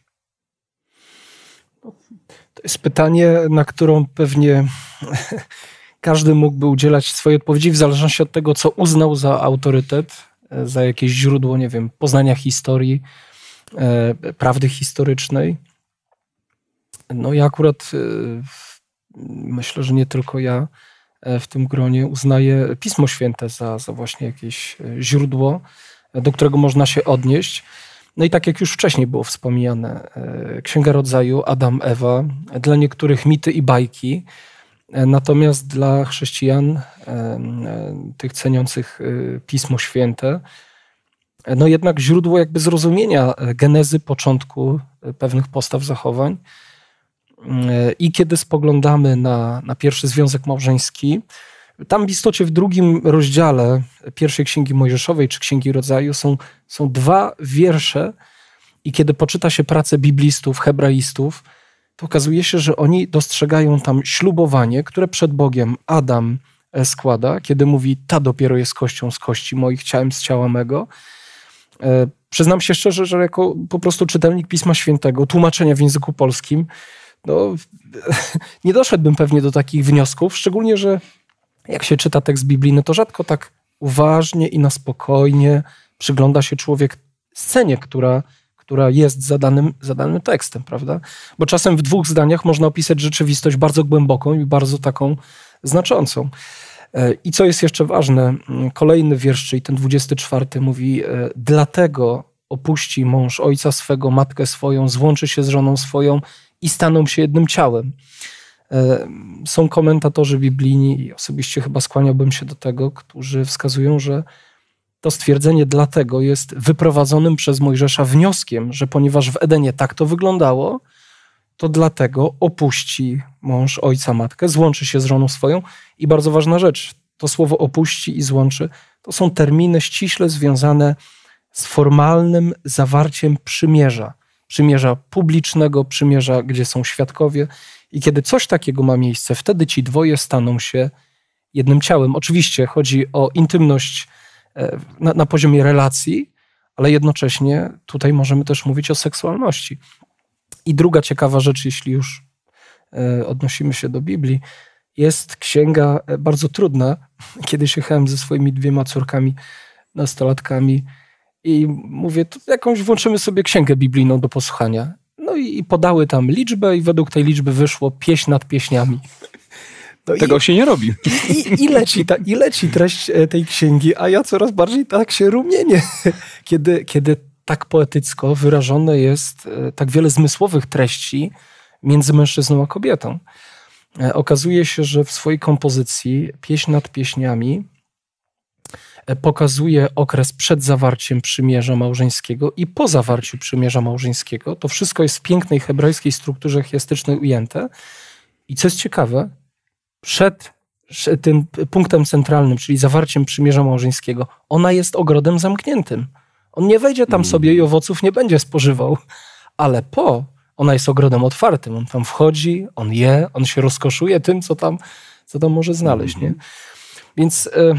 Speaker 3: To jest pytanie, na którą pewnie każdy mógłby udzielać swojej odpowiedzi w zależności od tego, co uznał za autorytet, e, za jakieś źródło, nie wiem, poznania historii, e, prawdy historycznej. No ja akurat e, myślę, że nie tylko ja E, w tym gronie uznaje Pismo Święte za, za właśnie jakieś e, źródło, do którego można się odnieść. No i tak jak już wcześniej było wspomniane, e, Księga Rodzaju, Adam, Ewa, dla niektórych mity i bajki, natomiast dla chrześcijan, tych ceniących Pismo Święte, no jednak źródło jakby zrozumienia genezy, początku pewnych postaw, zachowań, E, I kiedy spoglądamy na, na pierwszy związek małżeński, tam w istocie w drugim rozdziale pierwszej księgi Mojżeszowej czy księgi rodzaju są, są dwa wiersze, i kiedy poczyta się pracę biblistów, hebraistów, to okazuje się, że oni dostrzegają tam ślubowanie, które przed Bogiem Adam e, składa, kiedy mówi: Ta dopiero jest kością z kości moich, ciałem z ciała mego. E, przyznam się szczerze, że jako po prostu czytelnik Pisma Świętego, tłumaczenia w języku polskim, no, nie doszedłbym pewnie do takich wniosków, szczególnie, że jak się czyta tekst Biblii, no to rzadko tak uważnie i na spokojnie przygląda się człowiek scenie, która, która jest za danym, tekstem, prawda? Bo czasem w dwóch zdaniach można opisać rzeczywistość bardzo głęboką i bardzo taką znaczącą. E, I co jest jeszcze ważne, mm, kolejny wiersz, czyli ten 24 mówi, e, dlatego opuści mąż ojca swego, matkę swoją, złączy się z żoną swoją i staną się jednym ciałem. E, są komentatorzy biblijni, i osobiście chyba skłaniałbym się do tego, którzy wskazują, że to stwierdzenie dlatego jest wyprowadzonym przez Mojżesza wnioskiem, że ponieważ w Edenie tak to wyglądało, to dlatego opuści mąż ojca, matkę, złączy się z żoną swoją. I bardzo ważna rzecz, to słowo opuści i złączy, to są terminy ściśle związane z formalnym zawarciem przymierza przymierza publicznego, przymierza, gdzie są świadkowie. I kiedy coś takiego ma miejsce, wtedy ci dwoje staną się jednym ciałem. Oczywiście chodzi o intymność e, na, na poziomie relacji, ale jednocześnie tutaj możemy też mówić o seksualności. I druga ciekawa rzecz, jeśli już e, odnosimy się do Biblii, jest księga e, bardzo trudna. Kiedy się jechałem ze swoimi dwiema córkami, nastolatkami, i mówię, to jakąś włączymy sobie księgę biblijną do posłuchania. No i, i podały tam liczbę i według tej liczby wyszło pieśń nad pieśniami. No Tego i, się nie robi. I, i, leci ta, I leci treść e, tej księgi, a ja coraz bardziej tak się rumienię, kiedy, kiedy tak poetycko wyrażone jest e, tak wiele zmysłowych treści między mężczyzną a kobietą. E, okazuje się, że w swojej kompozycji pieśń nad pieśniami pokazuje okres przed zawarciem przymierza małżeńskiego i po zawarciu przymierza małżeńskiego. To wszystko jest w pięknej hebrajskiej strukturze chiastycznej ujęte. I co jest ciekawe, przed tym punktem centralnym, czyli zawarciem przymierza małżeńskiego, ona jest ogrodem zamkniętym. On nie wejdzie tam mm. sobie i owoców nie będzie spożywał, ale po ona jest ogrodem otwartym. On tam wchodzi, on je, on się rozkoszuje tym, co tam, co tam może znaleźć. Nie? Mhm. Więc. Y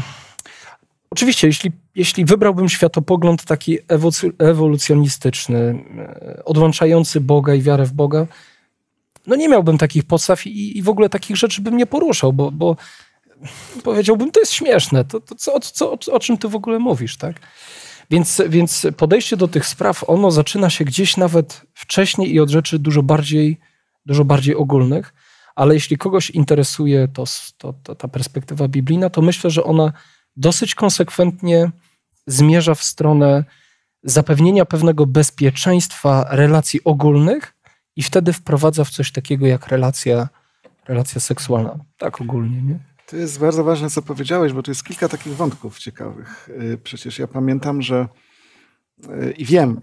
Speaker 3: Oczywiście, jeśli, jeśli wybrałbym światopogląd taki ewolucjonistyczny, e, odłączający Boga i wiarę w Boga, no nie miałbym takich podstaw i, i w ogóle takich rzeczy bym nie poruszał, bo, bo powiedziałbym, to jest śmieszne, to, to co, co, o, o czym ty w ogóle mówisz, tak? Więc, więc podejście do tych spraw, ono zaczyna się gdzieś nawet wcześniej i od rzeczy dużo bardziej, dużo bardziej ogólnych, ale jeśli kogoś interesuje to, to, to ta perspektywa biblijna, to myślę, że ona dosyć konsekwentnie zmierza w stronę zapewnienia pewnego bezpieczeństwa relacji ogólnych i wtedy wprowadza w coś takiego jak relacja, relacja seksualna. Tak ogólnie, nie?
Speaker 2: To jest bardzo ważne, co powiedziałeś, bo tu jest kilka takich wątków ciekawych. Y, przecież ja pamiętam, że y, i wiem,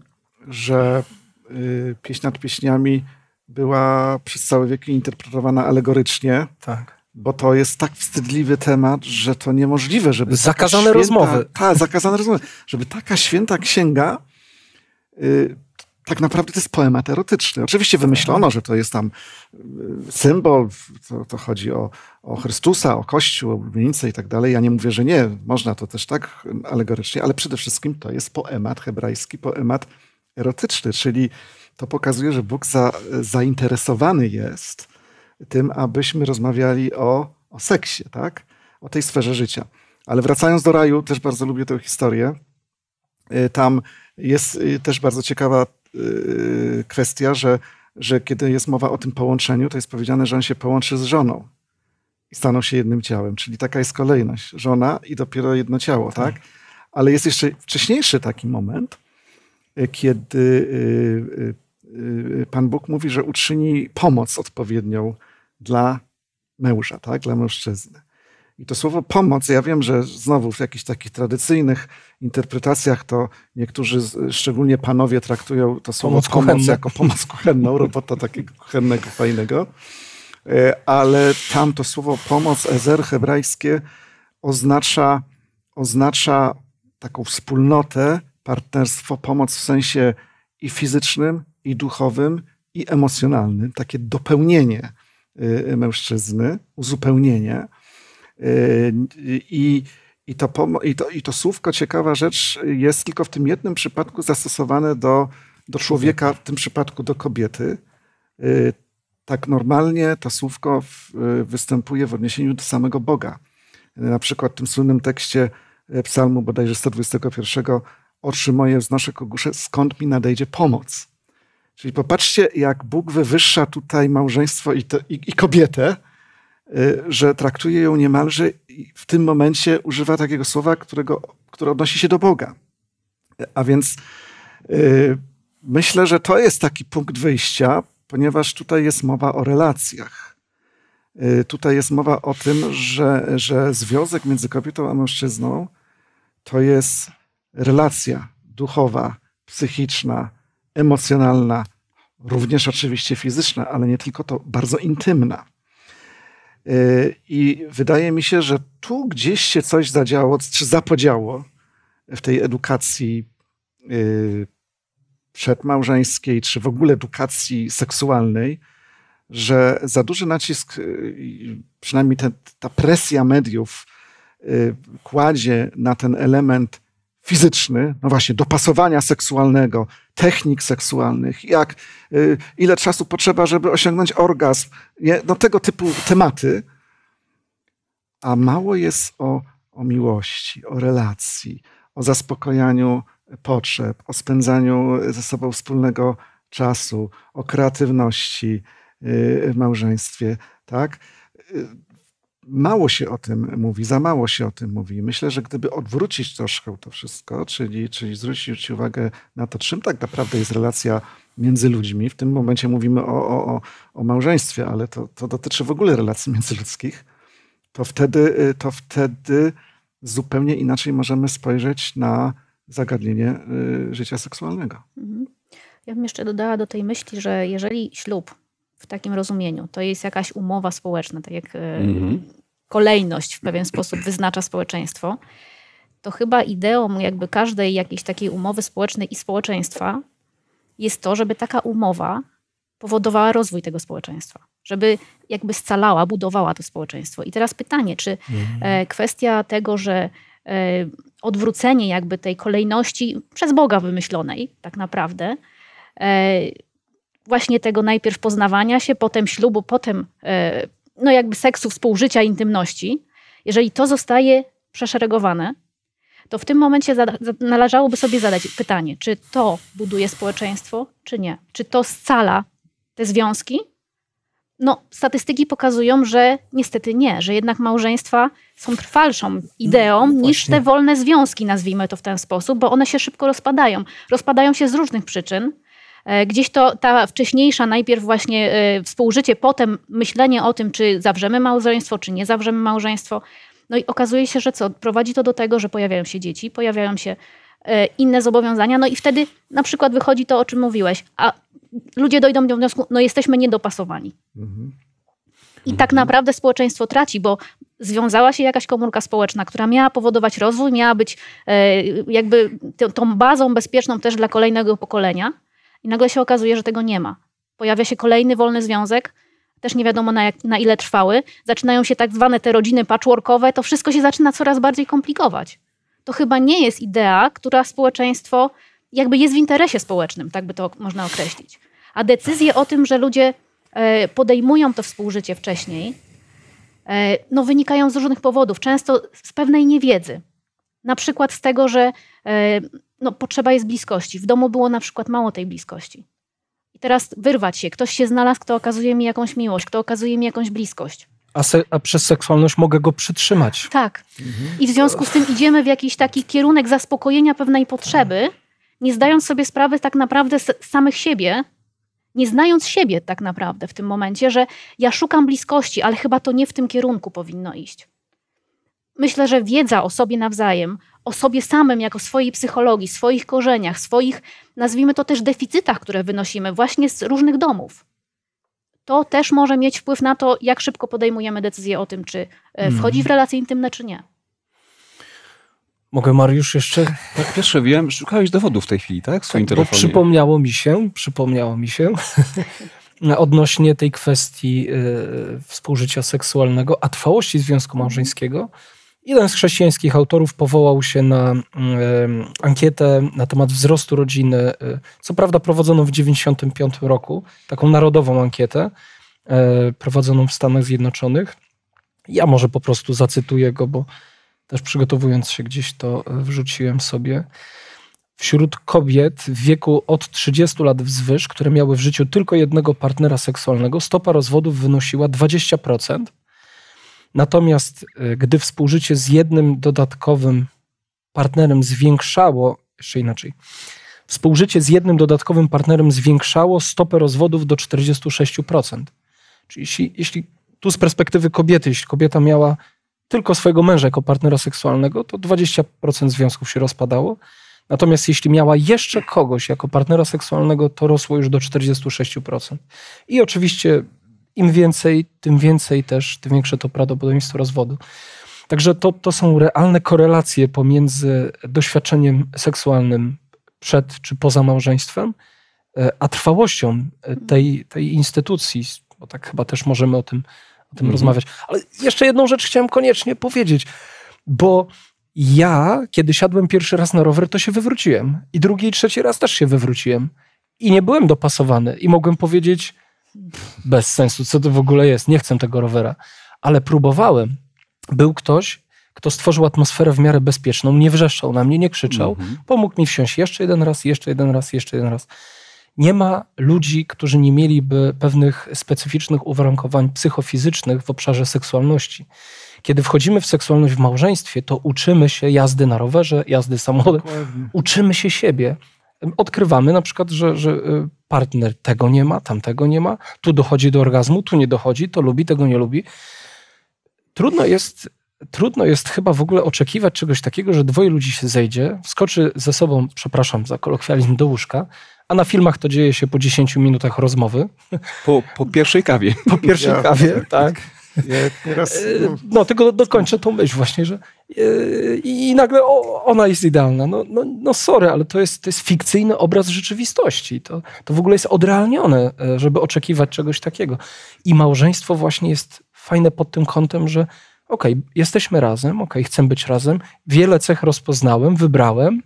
Speaker 2: że y, pieśń nad pieśniami była przez całe wieki interpretowana alegorycznie. Tak bo to jest tak wstydliwy temat, że to niemożliwe, żeby. Zakazane święta, rozmowy. Tak, zakazane rozmowy. Żeby taka święta księga. Yy, tak naprawdę to jest poemat erotyczny. Oczywiście wymyślono, że to jest tam y, symbol, to, to chodzi o, o Chrystusa, o Kościół, o Lubienicę i tak dalej. Ja nie mówię, że nie, można to też tak alegorycznie, ale przede wszystkim to jest poemat hebrajski, poemat erotyczny, czyli to pokazuje, że Bóg za, zainteresowany jest tym, abyśmy rozmawiali o, o seksie, tak? O tej sferze życia. Ale wracając do raju, też bardzo lubię tę historię. Y, tam jest y, też bardzo ciekawa y, kwestia, że, że kiedy jest mowa o tym połączeniu, to jest powiedziane, że on się połączy z żoną i staną się jednym ciałem. Czyli taka jest kolejność. Żona i dopiero jedno ciało, tak? tak? Ale jest jeszcze wcześniejszy taki moment, kiedy Y, y, Pan Bóg mówi, że uczyni pomoc odpowiednią dla męża, tak? dla mężczyzny. I to słowo pomoc, ja wiem, że znowu w jakichś takich tradycyjnych interpretacjach to niektórzy, szczególnie panowie, traktują to słowo pomoc, pomoc jako pomoc kuchenną, robota takiego kuchennego, fajnego. E, ale tam to słowo pomoc, ezer hebrajskie, oznacza, oznacza taką wspólnotę, partnerstwo, pomoc w sensie i fizycznym, i duchowym, i emocjonalnym, takie dopełnienie y, mężczyzny, uzupełnienie. Y, I, i, to, i, to, I to słówko, ciekawa rzecz, jest tylko w tym jednym przypadku zastosowane do, do człowieka, w tym przypadku do kobiety. Y, tak normalnie to słówko występuje w odniesieniu do samego Boga. Na przykład w tym słynnym tekście psalmu bodajże 121 Oczy moje wznoszę kogusze, skąd mi nadejdzie pomoc? Czyli popatrzcie, jak Bóg wywyższa tutaj małżeństwo i, i, i kobietę, y, że traktuje ją niemalże i w tym momencie używa takiego słowa, którego, które odnosi się do Boga. A więc y, myślę, że to jest taki punkt wyjścia, ponieważ tutaj jest mowa o relacjach. Y, tutaj jest mowa o tym, że, że związek między kobietą a mężczyzną to jest relacja duchowa, psychiczna, emocjonalna, również oczywiście fizyczna, ale nie tylko to, bardzo intymna. E, I wydaje mi się, że tu gdzieś się coś zadziało, czy zapodziało w tej edukacji e, przedmałżeńskiej, czy w ogóle edukacji seksualnej, że za duży nacisk, e, przynajmniej ta presja mediów, kładzie na ten element fizyczny, no właśnie, dopasowania seksualnego, technik seksualnych, jak, y, ile czasu potrzeba, żeby osiągnąć orgazm, nie? no tego typu tematy. A mało jest o, o miłości, o relacji, o zaspokojaniu potrzeb, o spędzaniu ze sobą wspólnego czasu, o kreatywności y, w małżeństwie, tak? Y, mało się o tym mówi, za mało się o tym mówi. Myślę, że gdyby odwrócić troszkę to wszystko, czyli, czyli zwrócić uwagę na to, czym tak naprawdę jest relacja między ludźmi. W tym momencie mówimy o, o, o, o małżeństwie, ale to, to dotyczy w ogóle relacji międzyludzkich. To wtedy, y, to wtedy zupełnie inaczej możemy spojrzeć na zagadnienie y, życia seksualnego.
Speaker 4: Mhm. Ja bym jeszcze dodała do tej myśli, że jeżeli ślub w takim rozumieniu. To jest jakaś umowa społeczna, tak jak e, mhm. kolejność w pewien sposób wyznacza społeczeństwo. To chyba ideą jakby każdej jakiejś takiej umowy społecznej i społeczeństwa jest to, żeby taka umowa powodowała rozwój tego społeczeństwa, żeby jakby scalała, budowała to społeczeństwo. I teraz pytanie, czy mhm. E, kwestia tego, że e, odwrócenie jakby tej kolejności przez Boga wymyślonej tak naprawdę właśnie tego najpierw poznawania się, potem ślubu, potem e, no jakby seksu, współżycia, intymności, jeżeli to zostaje przeszeregowane, to w tym momencie należałoby sobie zadać pytanie, czy to buduje społeczeństwo, czy nie? Czy to scala te związki? No, statystyki pokazują, że niestety nie, że jednak małżeństwa są trwalszą ideą no, niż te wolne związki, nazwijmy to w ten sposób, bo one się szybko rozpadają. Rozpadają się z różnych przyczyn E, gdzieś to ta wcześniejsza, najpierw właśnie e, współżycie, potem myślenie o tym, czy zawrzemy małżeństwo, czy nie zawrzemy małżeństwo. No i okazuje się, że co? Prowadzi to do tego, że pojawiają się dzieci, pojawiają się e, inne zobowiązania, no i wtedy na przykład wychodzi to, o czym mówiłeś, a ludzie dojdą do wniosku, no jesteśmy niedopasowani. Mhm. I tak mhm. naprawdę społeczeństwo traci, bo związała się jakaś komórka społeczna, która miała powodować rozwój, miała być jakby tą bazą bezpieczną też dla kolejnego pokolenia i nagle się okazuje, że tego nie ma. Pojawia się kolejny wolny związek, też nie wiadomo na, jak, na ile trwały. Zaczynają się tak zwane te rodziny patchworkowe, to wszystko się zaczyna coraz bardziej komplikować. To chyba nie jest idea, która społeczeństwo jakby jest w interesie społecznym, tak by to można określić. A decyzje o tym, że ludzie e, podejmują to współżycie wcześniej, e, no, wynikają z różnych powodów, często z pewnej niewiedzy. Na przykład z tego, że e, no, potrzeba jest bliskości. W domu było na przykład mało tej bliskości. I teraz wyrwać się. Ktoś się znalazł, kto okazuje mi jakąś miłość, kto okazuje mi jakąś bliskość.
Speaker 3: A, se, a, przez seksualność mogę go przytrzymać.
Speaker 4: Tak. Mhm. I w związku z tym idziemy w jakiś taki kierunek zaspokojenia pewnej potrzeby, nie zdając sobie sprawy tak naprawdę z samych siebie, nie znając siebie tak naprawdę w tym momencie, że ja szukam bliskości, ale chyba to nie w tym kierunku powinno iść. Myślę, że wiedza o sobie nawzajem, o sobie samym, jako swojej psychologii, swoich korzeniach, swoich, nazwijmy to też deficytach, które wynosimy właśnie z różnych domów. To też może mieć wpływ na to, jak szybko podejmujemy decyzję o tym, czy e, mhm. wchodzi w relacje intymne, czy nie.
Speaker 3: Mogę Mariusz jeszcze? Tak, pierwsze
Speaker 1: wiem, szukałeś dowodów w tej chwili, tak? W swoim tak, telefonie.
Speaker 3: przypomniało mi się, przypomniało mi się odnośnie tej kwestii y, współżycia seksualnego, a trwałości związku małżeńskiego. Jeden z chrześcijańskich autorów powołał się na mm, ankietę na temat wzrostu rodziny. Y, co prawda prowadzoną w 1995 roku, taką narodową ankietę e, prowadzoną w Stanach Zjednoczonych. Ja może po prostu zacytuję go, bo też przygotowując się gdzieś to e, wrzuciłem sobie. Wśród kobiet w wieku od 30 lat wzwyż, które miały w życiu tylko jednego partnera seksualnego, stopa rozwodów wynosiła 20%. Natomiast e, gdy współżycie z jednym dodatkowym partnerem zwiększało, jeszcze inaczej, współżycie z jednym dodatkowym partnerem zwiększało stopę rozwodów do 46%. Czyli jeśli, jeśli tu z perspektywy kobiety, jeśli kobieta miała tylko swojego męża jako partnera seksualnego, to 20% związków się rozpadało. Natomiast jeśli miała jeszcze kogoś jako partnera seksualnego, to rosło już do 46%. I oczywiście im więcej, tym więcej też, tym większe to prawdopodobieństwo rozwodu. Także to, to są realne korelacje pomiędzy doświadczeniem seksualnym przed czy poza małżeństwem, e, a trwałością e, tej, tej instytucji, bo tak chyba też możemy o tym, o tym mhm. rozmawiać. Ale jeszcze jedną rzecz chciałem koniecznie powiedzieć, bo ja, kiedy siadłem pierwszy raz na rower, to się wywróciłem. I drugi i trzeci raz też się wywróciłem. I nie byłem dopasowany. I mogłem powiedzieć, bez sensu, co to w ogóle jest, nie chcę tego rowera. Ale próbowałem. Był ktoś, kto stworzył atmosferę w miarę bezpieczną, nie wrzeszczał na mnie, nie krzyczał, mhm. pomógł mi wsiąść jeszcze jeden raz, jeszcze jeden raz, jeszcze jeden raz. Nie ma ludzi, którzy nie mieliby pewnych specyficznych uwarunkowań psychofizycznych w obszarze seksualności. Kiedy wchodzimy w seksualność w małżeństwie, to uczymy się jazdy na rowerze, jazdy samochodem, uczymy się siebie odkrywamy na przykład, że, że y, partner tego nie ma, tamtego nie ma, tu dochodzi do orgazmu, tu nie dochodzi, to lubi, tego nie lubi. Trudno jest, trudno jest chyba w ogóle oczekiwać czegoś takiego, że dwoje ludzi się zejdzie, skoczy ze sobą, przepraszam za kolokwializm, do łóżka, a na filmach to dzieje się po 10 minutach rozmowy.
Speaker 1: Po, po pierwszej kawie. Po pierwszej ja. kawie,
Speaker 3: tak. tak. Teraz... E, no tylko dokończę tą myśl właśnie, że e, i nagle o, ona jest idealna. No, no, no sorry, ale to jest, to jest fikcyjny obraz rzeczywistości. To, to w ogóle jest odrealnione, e, żeby oczekiwać czegoś takiego. I małżeństwo właśnie jest fajne pod tym kątem, że okej, okay, jesteśmy razem, okej, okay, chcę być razem, wiele cech rozpoznałem, wybrałem,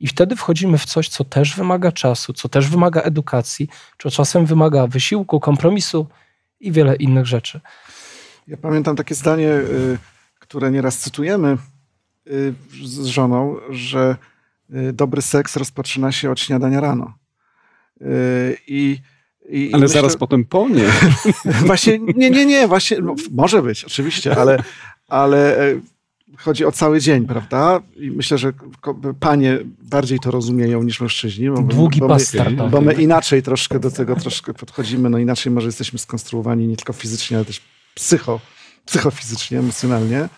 Speaker 3: i wtedy wchodzimy w coś, co też wymaga czasu, co też wymaga edukacji, co czasem wymaga wysiłku, kompromisu i wiele innych rzeczy.
Speaker 2: Ja pamiętam takie zdanie, y, które nieraz cytujemy y, z żoną, że y, dobry seks rozpoczyna się od śniadania rano. I,
Speaker 4: i ale myślę, zaraz potem po nie.
Speaker 2: właśnie, nie, nie, nie, właśnie, no, może być, oczywiście, ale, ale e, chodzi o cały dzień, prawda? I myślę, że panie bardziej to rozumieją niż mężczyźni. Bo, Długi bo pas my, Bo my inaczej troszkę do tego troszkę podchodzimy, no inaczej może jesteśmy skonstruowani nie tylko fizycznie, ale też psycho, psychofizycznie, emocjonalnie,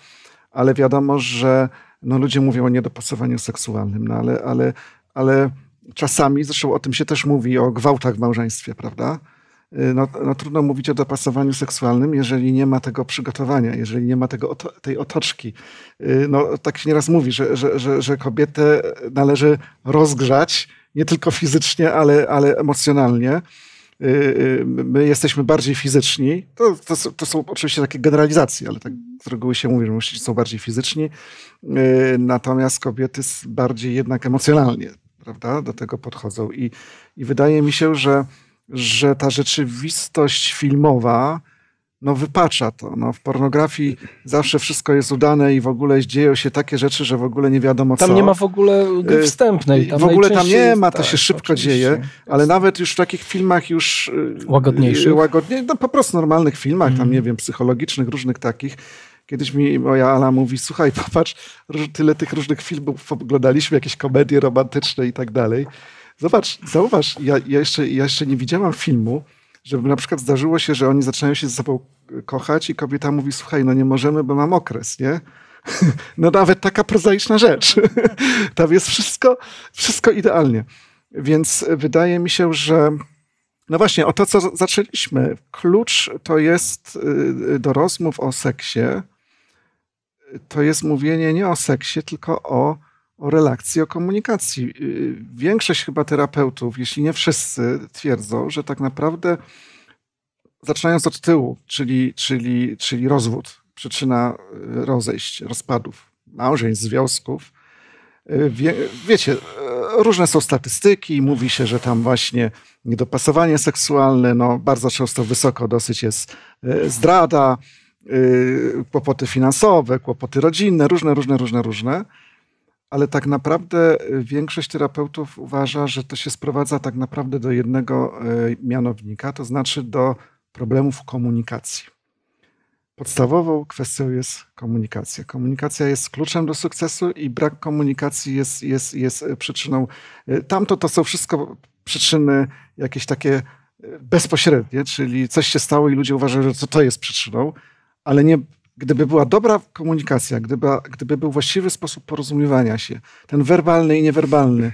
Speaker 2: ale wiadomo, że no, ludzie mówią o niedopasowaniu seksualnym, no, ale, ale, ale czasami, zresztą o tym się też mówi, o gwałtach w małżeństwie, prawda? Y, no, no, trudno mówić o dopasowaniu seksualnym, jeżeli nie ma tego przygotowania, jeżeli nie ma tego, tej otoczki. Y, no, tak się nieraz mówi, że, że, że, że kobietę należy rozgrzać nie tylko fizycznie, ale, ale emocjonalnie. Y, y, my jesteśmy bardziej fizyczni. To, to, to, są oczywiście takie generalizacje, ale tak z reguły się mówi, że mężczyźni są bardziej fizyczni, y, natomiast kobiety bardziej jednak emocjonalnie prawda, do tego podchodzą. I, i wydaje mi się, że, że ta rzeczywistość filmowa no wypacza to. No, w pornografii zawsze wszystko jest udane i w ogóle dzieją się takie rzeczy, że w ogóle nie wiadomo tam co. Tam nie ma w ogóle gry y, wstępnej. Tam w ogóle tam nie ma, to tak, się szybko oczywiście. dzieje, ale nawet już w takich filmach już... Y, Łagodniejszych? Y, łagodnie, no po prostu normalnych filmach, tam mm. nie wiem, psychologicznych, różnych takich. Kiedyś mi moja Ala mówi, słuchaj, popatrz, tyle tych różnych filmów oglądaliśmy, jakieś komedie romantyczne i tak dalej. Zobacz, zauważ, ja, ja, jeszcze, ja jeszcze nie widziałam filmu, żeby na przykład zdarzyło się, że oni zaczynają się ze sobą kochać i kobieta mówi, słuchaj, no nie możemy, bo mam okres, nie? No nawet taka prozaiczna rzecz. Tam jest wszystko, wszystko idealnie. Więc wydaje mi się, że no właśnie, o to, co zaczęliśmy. Klucz to jest y, do rozmów o seksie, to jest mówienie nie o seksie, tylko o, o relacji, o komunikacji. Y, większość chyba terapeutów, jeśli nie wszyscy, twierdzą, że tak naprawdę zaczynając od tyłu, czyli, czyli, czyli rozwód, przyczyna e, rozejść, rozpadów, małżeństw, związków. E, wie, wiecie, e, różne są statystyki, mówi się, że tam właśnie niedopasowanie seksualne, no bardzo często wysoko dosyć jest zdrada, kłopoty finansowe, kłopoty rodzinne, różne, różne, różne, różne. Ale tak naprawdę większość terapeutów uważa, że to się sprowadza tak naprawdę do jednego mianownika, to znaczy do problemów komunikacji. Podstawową kwestią jest komunikacja. Komunikacja jest kluczem do sukcesu i brak komunikacji jest, jest, jest przyczyną. Y, tamto to są wszystko przyczyny jakieś takie y, bezpośrednie, czyli coś się stało i ludzie uważają, że to, to jest przyczyną, ale nie, gdyby była dobra komunikacja, gdyby, gdyby był właściwy sposób porozumiewania się, ten werbalny i niewerbalny,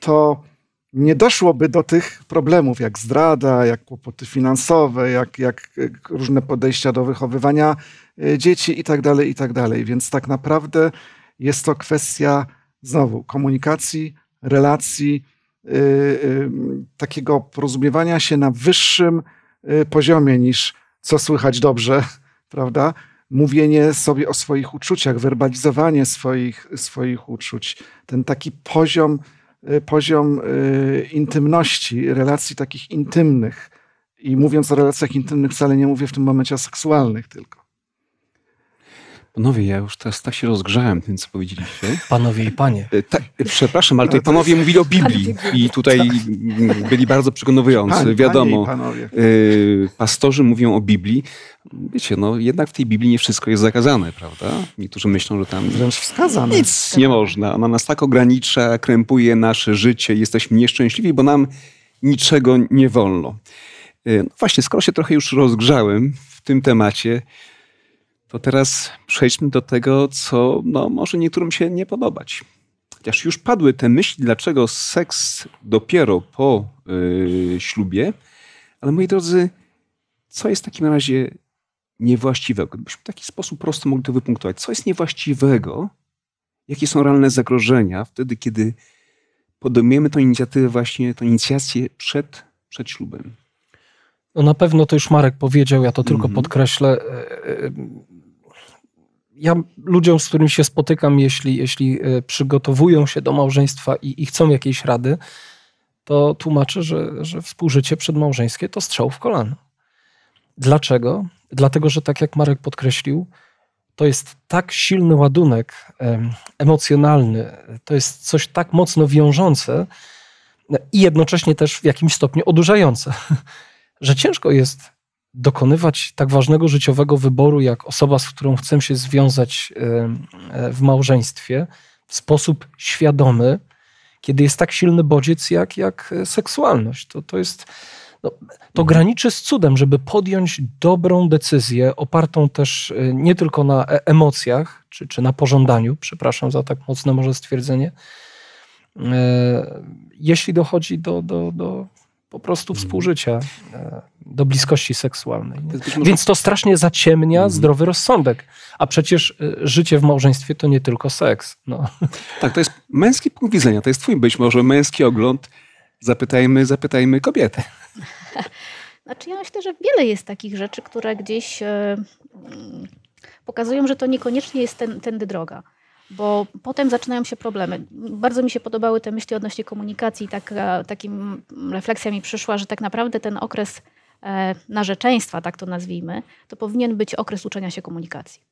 Speaker 2: to nie doszłoby do tych problemów, jak zdrada, jak kłopoty finansowe, jak, jak różne podejścia do wychowywania e, dzieci itd., tak itd. Tak Więc tak naprawdę jest to kwestia znowu komunikacji, relacji, yy, yy, takiego porozumiewania się na wyższym yy, poziomie niż co słychać dobrze, prawda? Mówienie sobie o swoich uczuciach, werbalizowanie swoich, swoich uczuć, ten taki poziom Y, poziom y, intymności, relacji takich intymnych. I mówiąc o relacjach intymnych, wcale nie mówię w tym momencie o seksualnych tylko.
Speaker 1: Panowie, ja już teraz tak się rozgrzałem tym, co powiedzieliście. Panowie i panie. E, tak, e, przepraszam, ale tutaj panowie mówili o Biblii i tutaj tak. byli bardzo przekonujący, wiadomo. E, pastorzy mówią o Biblii. Wiecie, no jednak w tej Biblii nie wszystko jest zakazane, prawda? Niektórzy myślą, że tam wręcz wskazane. Nic nie można. Ona nas tak ogranicza, krępuje nasze życie, jesteśmy nieszczęśliwi, bo nam niczego nie wolno. No właśnie, skoro się trochę już rozgrzałem w tym temacie, to teraz przejdźmy do tego, co no, może niektórym się nie podobać. Chociaż już padły te myśli, dlaczego seks dopiero po yy, ślubie, ale moi drodzy, co jest w takim razie niewłaściwego? Gdybyśmy w taki sposób prosto mogli to wypunktować. Co jest niewłaściwego? Jakie są realne zagrożenia wtedy, kiedy podejmiemy tę inicjatywę właśnie, tę inicjację przed, przed ślubem?
Speaker 3: No na pewno to już Marek powiedział, ja to tylko mm -hmm. podkreślę. E, e, ja ludziom, z którymi się spotykam, jeśli, jeśli e, przygotowują się do małżeństwa i, i chcą jakiejś rady, to tłumaczę, że, że współżycie przedmałżeńskie to strzał w kolano. Dlaczego? Dlatego, że tak jak Marek podkreślił, to jest tak silny ładunek emocjonalny, to jest coś tak mocno wiążące e, i jednocześnie też w jakimś stopniu odurzające, że ciężko jest dokonywać tak ważnego życiowego wyboru, jak osoba, z którą chcę się związać e, w małżeństwie, w sposób świadomy, kiedy jest tak silny bodziec jak, jak e, seksualność. To, to jest. No, to mhm. graniczy z cudem, żeby podjąć dobrą decyzję, opartą też e, nie tylko na emocjach, czy, czy na pożądaniu, przepraszam za tak mocne może stwierdzenie, jeśli dochodzi do, do, do po prostu mhm. współżycia e, do bliskości seksualnej. Więc to strasznie zaciemnia mhm. zdrowy rozsądek. A przecież e, życie w małżeństwie to nie tylko seks. No.
Speaker 1: Tak, to jest męski punkt widzenia, to jest twój być może męski ogląd. Zapytajmy, zapytajmy kobietę.
Speaker 4: Znaczy ja myślę, że wiele jest takich rzeczy, które gdzieś e, mm, pokazują, że to niekoniecznie jest ten, tędy droga bo potem zaczynają się problemy. Bardzo mi się podobały te myśli odnośnie komunikacji, tak, e, takim refleksja mi przyszła, że tak naprawdę ten okres e, narzeczeństwa, tak to nazwijmy, to powinien być okres uczenia się komunikacji.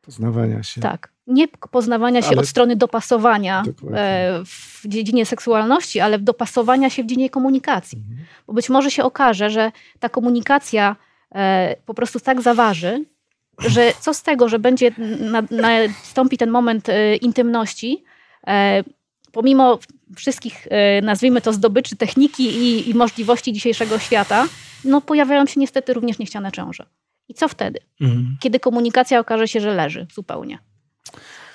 Speaker 2: Poznawania się. Tak.
Speaker 4: Nie poznawania się ale... od strony dopasowania e, w dziedzinie seksualności, ale dopasowania się w dziedzinie komunikacji. Mhm. Bo być może się okaże, że ta komunikacja po prostu tak zaważy, że co z tego, że będzie na, nastąpi ten moment e, intymności, e, pomimo wszystkich, e, nazwijmy to, zdobyczy techniki i, i, możliwości dzisiejszego świata, no pojawiają się niestety również niechciane ciąże. I co wtedy? Mhm. Kiedy komunikacja okaże się, że leży zupełnie.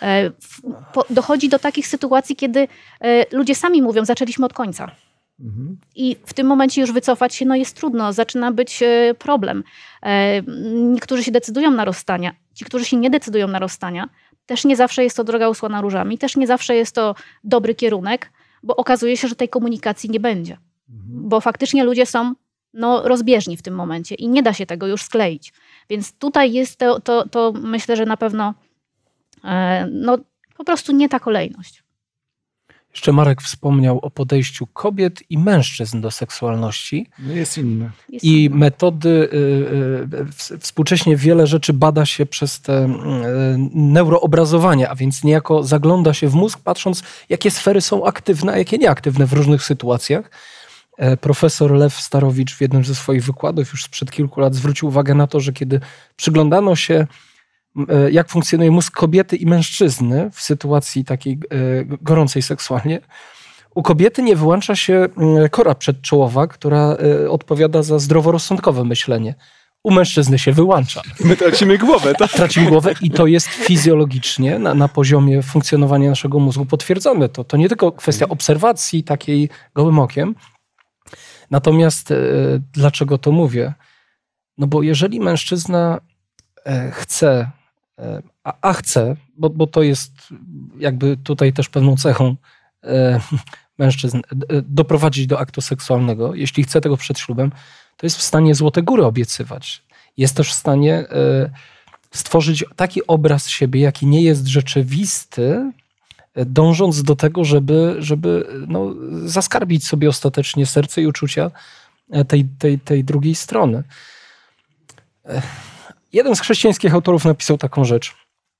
Speaker 4: E, w, po, dochodzi do takich sytuacji, kiedy e, ludzie sami mówią, zaczęliśmy od końca. Mhm. I w tym momencie już wycofać się no jest trudno, zaczyna być e, problem. E, niektórzy się decydują na rozstania. Ci, którzy się nie decydują na rozstania, też nie zawsze jest to droga usłana różami, też nie zawsze jest to dobry kierunek, bo okazuje się, że tej komunikacji nie będzie. Mhm. Bo faktycznie ludzie są no, rozbieżni w tym momencie i nie da się tego już skleić. Więc tutaj jest to, to, to myślę, że na pewno e, no, po prostu nie ta kolejność.
Speaker 3: Jeszcze Marek wspomniał o podejściu kobiet i mężczyzn do seksualności. No, jest inne. I metody, y, y, współcześnie wiele rzeczy bada się przez te mm, y, neuroobrazowania, a więc niejako zagląda się w mózg, patrząc, jakie sfery są aktywne, a jakie nieaktywne w różnych sytuacjach. E, profesor Lew Starowicz w jednym ze swoich wykładów już sprzed kilku lat zwrócił uwagę na to, że kiedy przyglądano się E, jak funkcjonuje mózg kobiety i mężczyzny w sytuacji takiej e, gorącej seksualnie. U kobiety nie wyłącza się kora przedczołowa, która e, odpowiada za zdroworozsądkowe myślenie. U mężczyzny się wyłącza. My
Speaker 1: tracimy głowę, tak? Tracimy głowę i to
Speaker 3: jest fizjologicznie na, na poziomie funkcjonowania naszego mózgu potwierdzone. To, to nie tylko kwestia mhm. obserwacji takiej gołym okiem. Natomiast dlaczego to mówię? No bo jeżeli mężczyzna chce E, a, a chce, bo, bo to jest jakby tutaj też pewną cechą e, mężczyzn, e, doprowadzić do aktu seksualnego, jeśli chce tego przed ślubem, to jest w stanie złote góry obiecywać. Jest też w stanie stworzyć taki obraz siebie, jaki nie jest rzeczywisty, dążąc do tego, żeby, żeby no, zaskarbić sobie ostatecznie serce i uczucia tej, tej, tej drugiej strony. Jeden z chrześcijańskich autorów napisał taką rzecz.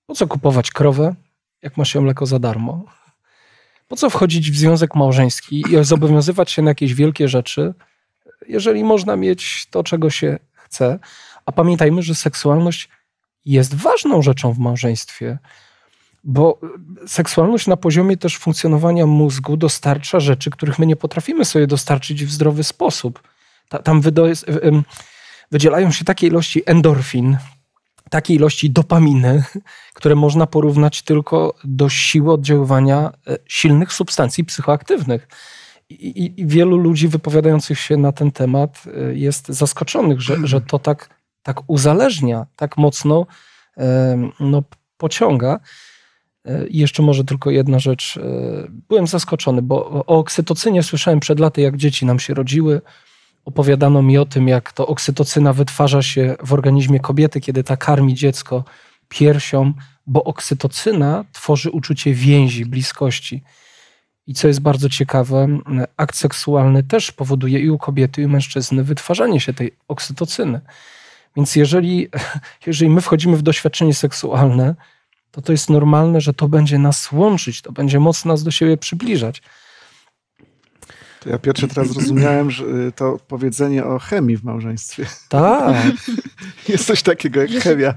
Speaker 3: Po co kupować krowę, jak masz ją mleko za darmo? Po co wchodzić w związek małżeński i zobowiązywać się na jakieś wielkie rzeczy, jeżeli można mieć to, czego się chce? A pamiętajmy, że seksualność jest ważną rzeczą w małżeństwie, bo seksualność na poziomie też funkcjonowania mózgu dostarcza rzeczy, których my nie potrafimy sobie dostarczyć w zdrowy sposób. Ta, tam wydo- wydzielają się takie ilości endorfin, takiej ilości dopaminy, które można porównać tylko do siły oddziaływania e, silnych substancji psychoaktywnych. I, i, wielu ludzi wypowiadających się na ten temat e, jest zaskoczonych, że, że to tak, tak uzależnia, tak mocno e, no, pociąga. I jeszcze może tylko jedna rzecz. Byłem zaskoczony, bo o oksytocynie słyszałem przed laty, jak dzieci nam się rodziły opowiadano mi o tym, jak to oksytocyna wytwarza się w organizmie kobiety, kiedy ta karmi dziecko piersią, bo oksytocyna tworzy uczucie więzi, bliskości. I co jest bardzo ciekawe, akt seksualny też powoduje i u kobiety, i u mężczyzny wytwarzanie się tej oksytocyny. Więc jeżeli, jeżeli my wchodzimy w doświadczenie seksualne, to to jest normalne, że to będzie nas łączyć, to będzie moc nas do siebie przybliżać.
Speaker 2: To ja Piotrze teraz zrozumiałem, że y, to powiedzenie o chemii w małżeństwie. Tak. Jest coś takiego jak jeśli, chemia.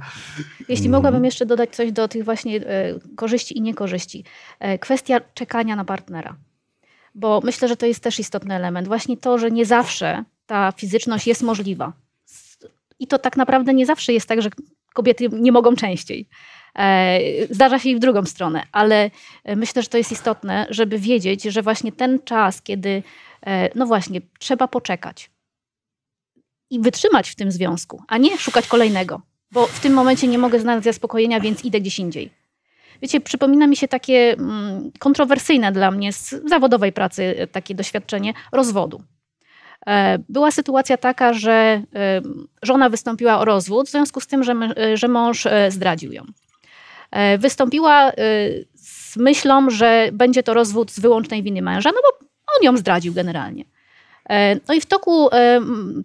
Speaker 4: Jeśli mogłabym jeszcze dodać coś do tych właśnie e, korzyści i niekorzyści. E, kwestia czekania na partnera. Bo myślę, że to jest też istotny element. Właśnie to, że nie zawsze ta fizyczność jest możliwa. I to tak naprawdę nie zawsze jest tak, że kobiety nie mogą częściej. E, zdarza się i w drugą stronę, ale e, myślę, że to jest istotne, żeby wiedzieć, że właśnie ten czas, kiedy e, no właśnie, trzeba poczekać i wytrzymać w tym związku, a nie szukać kolejnego, bo w tym momencie nie mogę znaleźć zaspokojenia, więc idę gdzieś indziej. Wiecie, przypomina mi się takie mm, kontrowersyjne dla mnie z zawodowej pracy takie doświadczenie rozwodu. Była sytuacja taka, że żona wystąpiła o rozwód w związku z tym, że, mąż zdradził ją. E, wystąpiła e, z myślą, że będzie to rozwód z wyłącznej winy męża, no bo on ją zdradził generalnie. E, no i w toku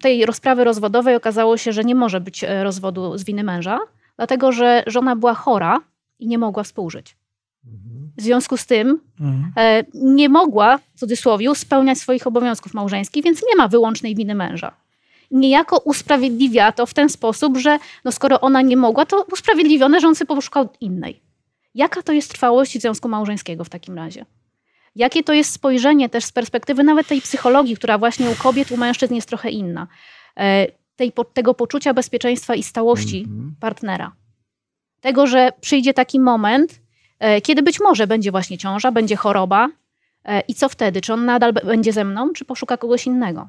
Speaker 4: tej rozprawy rozwodowej okazało się, że nie może być rozwodu z winy męża, dlatego że żona była chora i nie mogła współżyć. Mhm. W związku z tym mhm. nie mogła, w cudzysłowie, spełniać swoich obowiązków małżeńskich, więc nie ma wyłącznej winy męża niejako usprawiedliwia to w ten sposób, że no skoro ona nie mogła, to usprawiedliwione, że on sobie poszukał innej. Jaka to jest trwałość związku małżeńskiego w takim razie? Jakie to jest spojrzenie też z perspektywy nawet tej psychologii, która właśnie u kobiet, u mężczyzn jest trochę inna, e, tej, tego poczucia bezpieczeństwa i stałości mhm. partnera? Tego, że przyjdzie taki moment, e, kiedy być może będzie właśnie ciąża, będzie choroba, e, i co wtedy? Czy on nadal będzie ze mną, czy poszuka kogoś innego?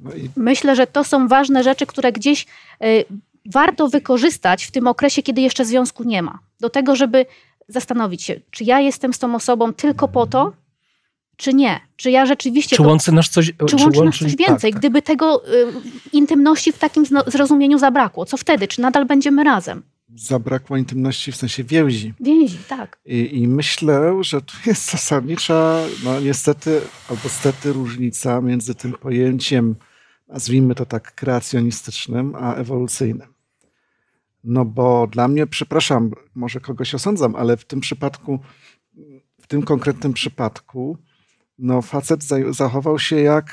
Speaker 4: No Myślę, że to są ważne rzeczy, które gdzieś y, warto wykorzystać w tym okresie, kiedy jeszcze związku nie ma. Do tego, żeby zastanowić się, czy ja jestem z tą osobą tylko po to, czy nie? Czy ja rzeczywiście. Czy to, łączy nas
Speaker 3: coś, czy łączy nas coś tak, więcej? Tak, tak.
Speaker 4: Gdyby tego y, intymności w takim zrozumieniu zabrakło, co wtedy? Czy nadal będziemy razem?
Speaker 2: zabrakło intymności w sensie więzi.
Speaker 4: Więzi, tak.
Speaker 2: I, I, myślę, że tu jest zasadnicza, no niestety albo stety różnica między tym pojęciem, nazwijmy to tak, kreacjonistycznym, a ewolucyjnym. No bo dla mnie, przepraszam, może kogoś osądzam, ale w tym przypadku, w tym konkretnym przypadku, no facet zachował się jak,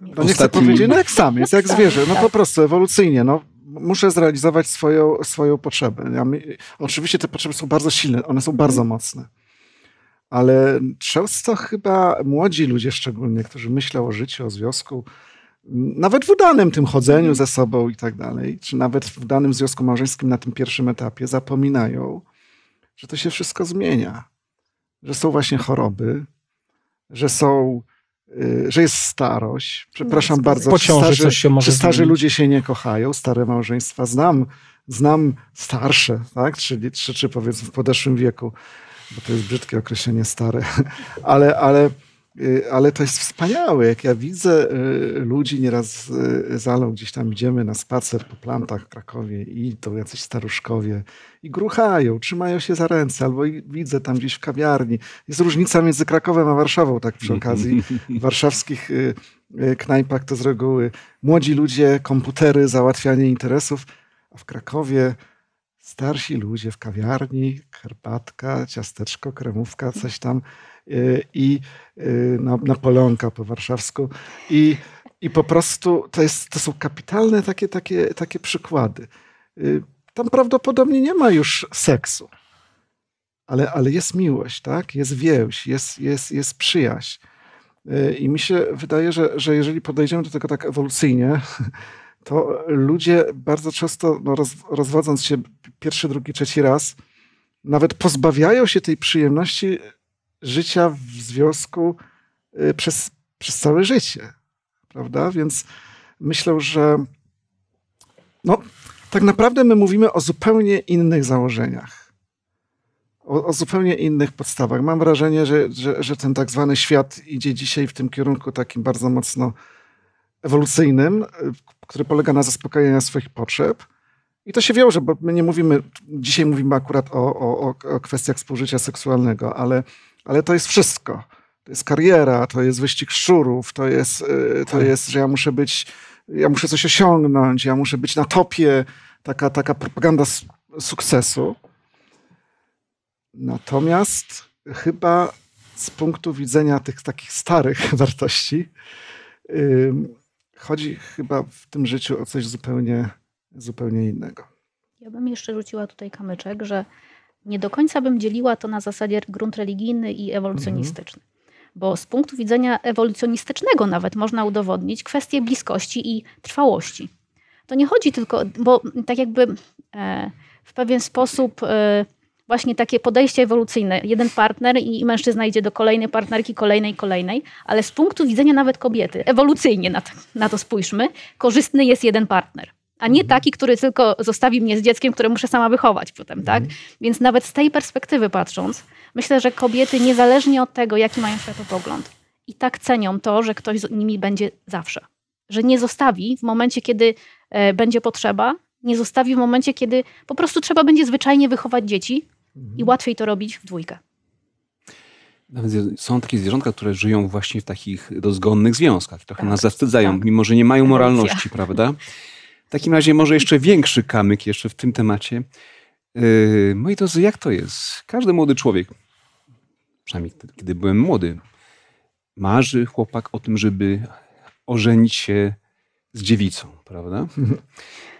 Speaker 2: no nie chcę powiedzieć, no jak sam, jest jak zwierzę, no po tak. prostu ewolucyjnie, no muszę zrealizować swoją, swoją potrzebę. Ja mi, oczywiście te potrzeby są bardzo silne, one są bardzo mhm. mocne. Ale często chyba młodzi ludzie szczególnie, którzy myślą o życiu, o związku, nawet w udanym tym chodzeniu mhm. ze sobą i tak dalej, czy nawet w danym związku małżeńskim na tym pierwszym etapie zapominają, że to się wszystko zmienia. Że są właśnie choroby, że są Y, że jest starość. Przepraszam no, bardzo, po starzy, coś się może starzy ludzie się nie kochają, stare małżeństwa. Znam, znam starsze, tak? czyli czy, czy powiedzmy w podeszłym wieku, bo to jest brzydkie określenie stare, ale, ale Y, ale to jest wspaniałe, jak ja widzę y, ludzi nieraz y, z Alą, gdzieś tam idziemy na spacer po plantach w Krakowie i to jacyś staruszkowie i gruchają, trzymają się za ręce, albo widzę tam gdzieś w kawiarni. Jest różnica między Krakowem a Warszawą, tak przy okazji warszawskich knajpach to z reguły młodzi ludzie, komputery, załatwianie interesów, a w Krakowie starsi ludzie w kawiarni, herbatka, ciasteczko, kremówka, coś tam i y, na, Napoleonka po warszawsku. I, i po prostu to, jest, to są kapitalne takie, takie, takie przykłady. Y, tam prawdopodobnie nie ma już seksu, ale, ale jest miłość, tak? jest więź, jest, jest, jest przyjaźń. Y, I mi się wydaje, że, że jeżeli podejdziemy do tego tak ewolucyjnie, to ludzie bardzo często, no roz, rozwodząc się pierwszy, drugi, trzeci raz, nawet pozbawiają się tej przyjemności życia w związku y, przez, przez całe życie. Prawda? Więc myślę, że no, tak naprawdę my mówimy o zupełnie innych założeniach. O, o zupełnie innych podstawach. Mam wrażenie, że, że, że, ten tak zwany świat idzie dzisiaj w tym kierunku takim bardzo mocno ewolucyjnym, y, który polega na zaspokajaniu swoich potrzeb. I to się wiąże, bo my nie mówimy, dzisiaj mówimy akurat o, o, o kwestiach współżycia seksualnego, ale ale to jest wszystko. To jest kariera, to jest wyścig szczurów, to jest, y, to tak. jest że ja muszę być, ja muszę coś osiągnąć, ja muszę być na topie, taka, taka propaganda sukcesu. Natomiast chyba z punktu widzenia tych takich starych wartości, yy, chodzi chyba w tym życiu o coś zupełnie, zupełnie innego.
Speaker 4: Ja bym jeszcze rzuciła tutaj kamyczek, że nie do końca bym dzieliła to na zasadzie grunt religijny i ewolucjonistyczny. Mhm bo z punktu widzenia ewolucjonistycznego nawet można udowodnić kwestię bliskości i trwałości. To nie chodzi tylko, bo tak jakby e, w pewien sposób e, właśnie takie podejście ewolucyjne, jeden partner i mężczyzna idzie do kolejnej partnerki, kolejnej, kolejnej, ale z punktu widzenia nawet kobiety, ewolucyjnie na to, na to spójrzmy, korzystny jest jeden partner a nie mhm. taki, który tylko zostawi mnie z dzieckiem, które muszę sama wychować potem, tak? Mhm. Więc nawet z tej perspektywy patrząc, myślę, że kobiety niezależnie od tego, jaki mają światopogląd, i tak cenią to, że ktoś z nimi będzie zawsze. Że nie zostawi w momencie, kiedy e, będzie potrzeba, nie zostawi w momencie, kiedy po prostu trzeba będzie zwyczajnie wychować dzieci i mhm. łatwiej to robić w dwójkę.
Speaker 1: Nawet są takie zwierzątka, które żyją właśnie w takich dozgonnych związkach, trochę tak, nas zawstydzają, tak. mimo że nie mają moralności, prawda? W takim razie może jeszcze większy kamyk jeszcze w tym temacie. Yy, moi drodzy, jak to jest? Każdy młody człowiek, przynajmniej kiedy byłem młody, marzy chłopak o tym, żeby ożenić się z dziewicą, prawda?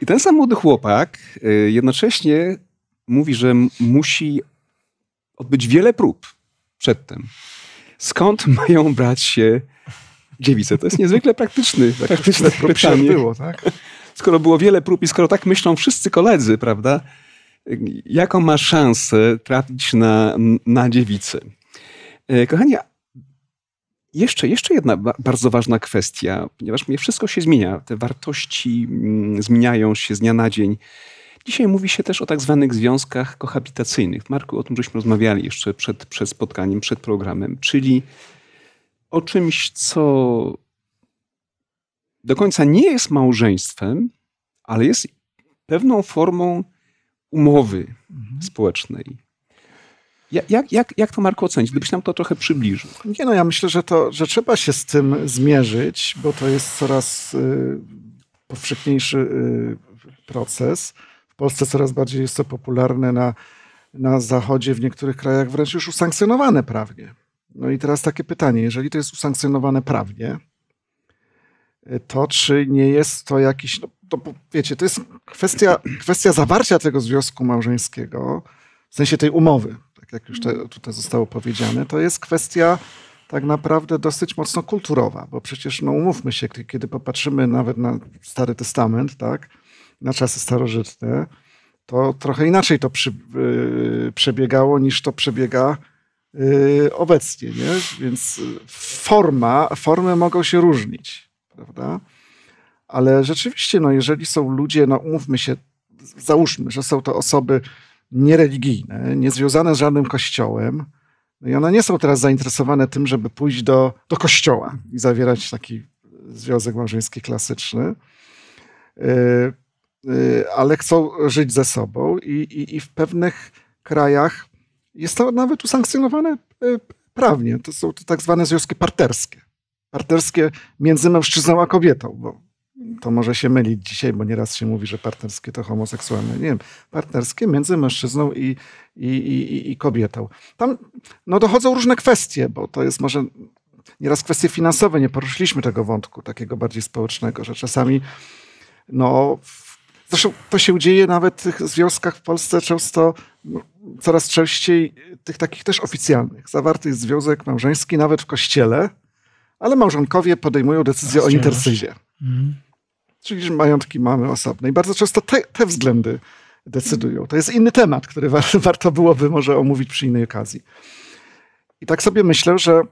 Speaker 1: I ten sam młody chłopak yy, jednocześnie mówi, że musi odbyć wiele prób przedtem. Skąd mają brać się dziewice? To jest niezwykle praktyczny, praktyczne pytanie. Było, tak? skoro było wiele prób i skoro tak myślą wszyscy koledzy, prawda? Jaką ma szansę trafić na, na dziewicę? E, kochani, jeszcze, jeszcze jedna bardzo ważna kwestia, ponieważ mnie wszystko się zmienia. Te wartości mm, zmieniają się z dnia na dzień. Dzisiaj mówi się też o tak zwanych związkach kohabitacyjnych. Marku, o tym żeśmy rozmawiali jeszcze przed, przed spotkaniem, przed programem, czyli o czymś, co do końca nie jest małżeństwem, ale jest pewną formą umowy mhm. społecznej.
Speaker 2: Jak, jak, jak to, Marko, ocenić? Gdybyś nam
Speaker 1: to trochę przybliżył.
Speaker 2: Nie no, ja myślę, że, to, że trzeba się z tym zmierzyć, bo to jest coraz y, powszechniejszy y, proces. W Polsce coraz bardziej jest to popularne na, na Zachodzie, w niektórych krajach wręcz już usankcjonowane prawnie. No i teraz takie pytanie, jeżeli to jest usankcjonowane prawnie, to, czy nie jest to jakiś, no, to wiecie, to jest kwestia, kwestia zawarcia tego związku małżeńskiego, w sensie tej umowy, tak jak już te, tutaj zostało powiedziane, to jest kwestia tak naprawdę dosyć mocno kulturowa, bo przecież, no umówmy się, kiedy popatrzymy nawet na Stary Testament, tak, na czasy starożytne, to trochę inaczej to przy, yy, przebiegało niż to przebiega yy, obecnie, nie? Więc forma, formy mogą się różnić prawda? Ale rzeczywiście, no, jeżeli są ludzie, no umówmy się, załóżmy, że są to osoby niereligijne, niezwiązane z żadnym kościołem, no i one nie są teraz zainteresowane tym, żeby pójść do, do kościoła i zawierać taki związek małżeński klasyczny, yy, yy, ale chcą żyć ze sobą i, i, i w pewnych krajach jest to nawet usankcjonowane y, prawnie. To są to tak zwane związki parterskie partnerskie między mężczyzną a kobietą, bo to może się mylić dzisiaj, bo nieraz się mówi, że partnerskie to homoseksualne. Nie wiem, partnerskie między mężczyzną i, i, i, i kobietą. Tam no, dochodzą różne kwestie, bo to jest może nieraz kwestie finansowe. Nie poruszyliśmy tego wątku takiego bardziej społecznego, że czasami no, Zresztą to się dzieje nawet w tych związkach w Polsce często, no, coraz częściej tych takich też oficjalnych. Zawarty jest związek małżeński nawet w kościele, ale małżonkowie podejmują decyzję o intercyzie. Mhm. Czyli że majątki mamy osobne. I bardzo często te, te względy decydują. To jest inny temat, który warto byłoby może omówić przy innej okazji. I tak sobie myślę, że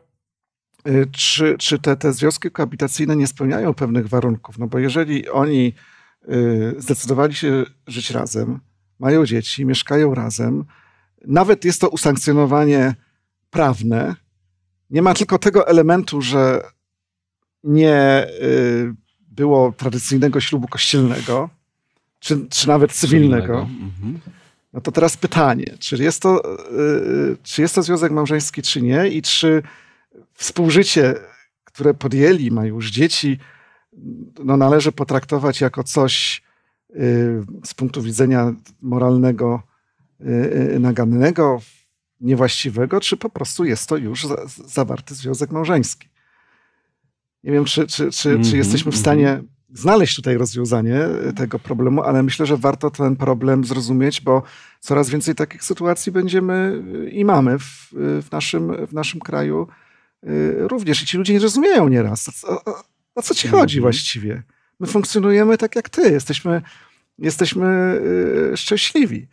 Speaker 2: y, czy, czy te, te związki kohabitacyjne nie spełniają pewnych warunków? No bo jeżeli oni y, zdecydowali się żyć razem, mają dzieci, mieszkają razem, nawet jest to usankcjonowanie prawne, nie ma tylko tego elementu, że nie y, było tradycyjnego ślubu kościelnego, czy, czy nawet cywilnego. Mhm. No to teraz pytanie, czy jest to, y, y, czy jest to związek małżeński, czy nie, i czy współżycie, które podjęli, mają już dzieci, no należy potraktować jako coś z punktu widzenia moralnego nagannego, niewłaściwego, czy po prostu jest to już za, zawarty związek małżeński. Nie wiem, czy, czy, czy, mm -hmm, czy mhm, jesteśmy w stanie mhm. znaleźć tutaj rozwiązanie e, tego problemu, ale myślę, że warto ten problem zrozumieć, bo coraz więcej takich sytuacji będziemy e, i mamy w, e, w naszym, w naszym kraju również. I ci ludzie nie rozumieją nieraz, o, o, o co ci mhm. chodzi właściwie. My funkcjonujemy tak jak ty, jesteśmy, jesteśmy szczęśliwi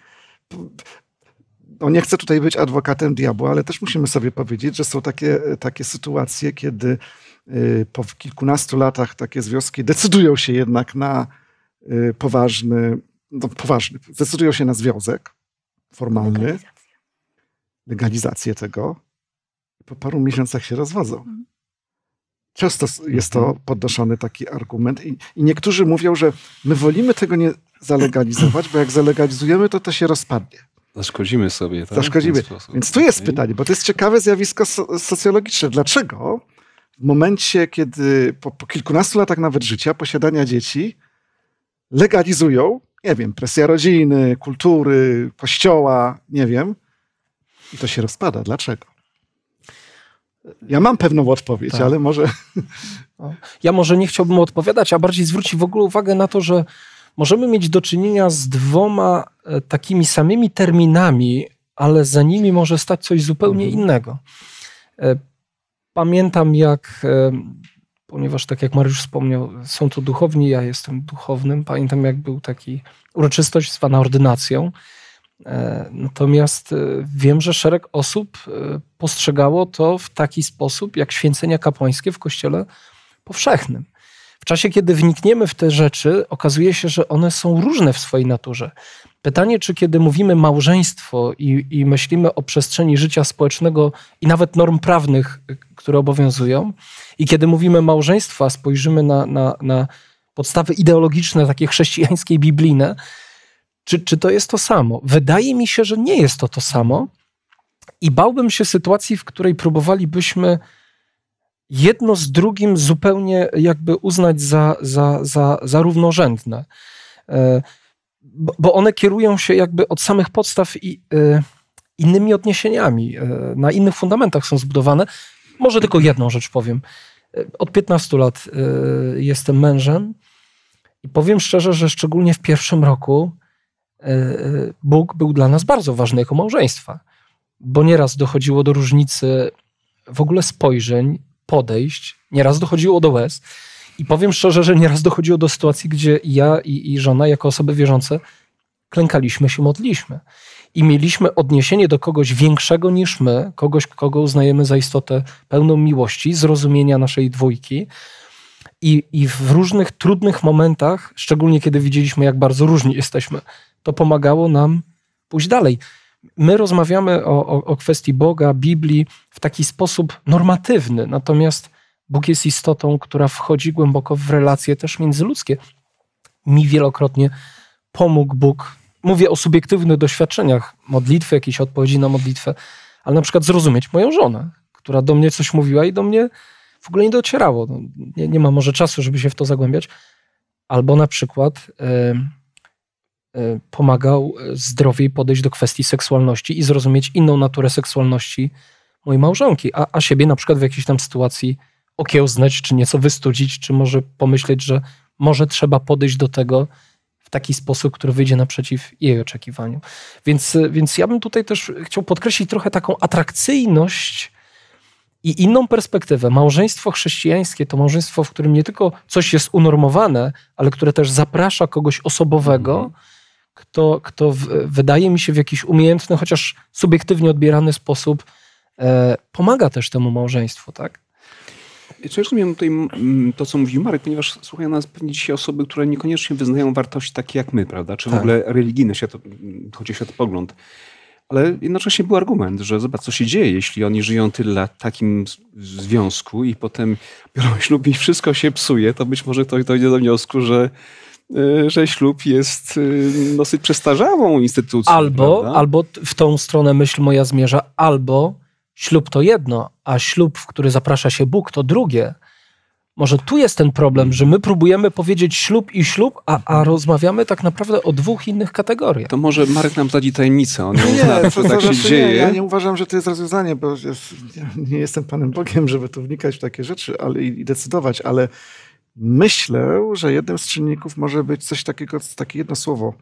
Speaker 2: no nie chcę tutaj być adwokatem diabła, ale też musimy sobie powiedzieć, że są takie, takie sytuacje, kiedy y, po kilkunastu latach takie związki decydują się jednak na y, poważny, no poważny, decydują się na związek formalny, legalizację, legalizację tego, po paru miesiącach się rozwodzą. Mhm. Często jest to mhm. podnoszony taki argument i, i niektórzy mówią, że my wolimy tego nie zalegalizować, bo jak zalegalizujemy, to to się rozpadnie. Zaszkodzimy sobie. Tak? Zaszkodzimy. Więc tu jest pytanie, bo to jest ciekawe zjawisko so socjologiczne. Dlaczego w momencie, kiedy po, po, kilkunastu latach nawet życia, posiadania dzieci, legalizują, nie wiem, presja rodziny, kultury, kościoła,
Speaker 3: nie wiem, i to się rozpada. Dlaczego? Ja mam pewną odpowiedź, tak. ale może. No. Ja może nie chciałbym odpowiadać, a bardziej zwrócić w ogóle uwagę na to, że możemy mieć do czynienia z dwoma E, takimi samymi terminami, ale za nimi może stać coś zupełnie mhm. innego. E, pamiętam, jak, e, ponieważ tak jak Mariusz wspomniał, są to duchowni, ja jestem duchownym, pamiętam, jak był taki uroczystość zwana ordynacją. Natomiast wiem, że szereg osób postrzegało to w taki sposób, jak święcenia kapłańskie w kościele powszechnym. W czasie, kiedy wnikniemy w te rzeczy, okazuje się, że one są różne w swojej naturze. Pytanie, czy kiedy mówimy małżeństwo i, i, myślimy o przestrzeni życia społecznego i nawet norm prawnych, które obowiązują, i kiedy mówimy małżeństwo, a spojrzymy na, na, na podstawy ideologiczne, takie chrześcijańskie, biblijne, czy, czy to jest to samo? Wydaje mi się, że nie jest to to samo i bałbym się sytuacji, w której próbowalibyśmy jedno z drugim zupełnie jakby uznać za, za, za, za równorzędne. E, bo, one kierują się jakby od samych podstaw i e, innymi odniesieniami, e, na innych fundamentach są zbudowane. Może tylko jedną rzecz powiem. E, od 15 lat jestem mężem i powiem szczerze, że szczególnie w pierwszym roku Bóg był dla nas bardzo ważny jako małżeństwa, bo nieraz dochodziło do różnicy w ogóle spojrzeń, podejść, nieraz dochodziło do łez i powiem szczerze, że nieraz dochodziło do sytuacji, gdzie ja i, i żona, jako osoby wierzące, klękaliśmy się, modliśmy. I mieliśmy odniesienie do kogoś większego niż my, kogoś, kogo uznajemy za istotę pełną miłości, zrozumienia naszej dwójki. I, I w różnych trudnych momentach, szczególnie kiedy widzieliśmy, jak bardzo różni jesteśmy, to pomagało nam pójść dalej. My rozmawiamy o, o, o kwestii Boga, Biblii w taki sposób normatywny, natomiast Bóg jest istotą, która wchodzi głęboko w relacje też międzyludzkie. Mi wielokrotnie pomógł Bóg. Mówię o subiektywnych doświadczeniach, modlitwy, jakiejś odpowiedzi na modlitwę, ale na przykład zrozumieć moją żonę, która do mnie coś mówiła i do mnie w ogóle nie docierało. No, nie, nie ma może czasu, żeby się w to zagłębiać. Albo na przykład y, y, pomagał e, zdrowiej podejść do kwestii seksualności i zrozumieć inną naturę seksualności mojej małżonki, a, a siebie na przykład w jakiejś tam sytuacji okiełznać, czy nieco wystudzić, czy może pomyśleć, że może trzeba podejść do tego w taki sposób, który wyjdzie naprzeciw jej oczekiwaniom. Więc, więc ja bym tutaj też chciał podkreślić trochę taką atrakcyjność i inną perspektywę. Małżeństwo chrześcijańskie to małżeństwo, w którym nie tylko coś jest unormowane, ale które też zaprasza kogoś osobowego, mhm. kto, kto w, wydaje mi się w jakiś umiejętny, chociaż subiektywnie odbierany sposób e, pomaga też temu małżeństwu, tak?
Speaker 1: Czy rozumiem tutaj mm, to, co mówił Marek, ponieważ słuchają nas pewnie dzisiaj osoby, które niekoniecznie wyznają wartości takie jak my, prawda? Czy w tak. ogóle religijne, świat, mm, chodzi o światopogląd. Ale jednocześnie był argument, że zobacz, co się dzieje, jeśli oni żyją tyle lat w takim związku i potem biorą ślub i wszystko się psuje, to być może ktoś dojdzie do wniosku, że e, że ślub jest e, dosyć przestarzałą instytucją. Albo, albo
Speaker 3: w tą stronę myśl moja zmierza, albo Ślub to jedno, a ślub, w który zaprasza się Bóg, to drugie. Może tu jest ten problem, że my próbujemy powiedzieć ślub i ślub, a, a rozmawiamy tak naprawdę o dwóch innych kategoriach. To może Marek
Speaker 1: nam zdradzi tajemnicę, on nie, uzna, co, tak znaczy, się dzieje. Nie, ja nie
Speaker 2: uważam, że to jest rozwiązanie, bo jest, ja nie jestem
Speaker 3: Panem Bogiem, żeby
Speaker 2: tu wnikać w takie rzeczy ale, i decydować, ale myślę, że jednym z czynników może być coś takiego, takie jedno słowo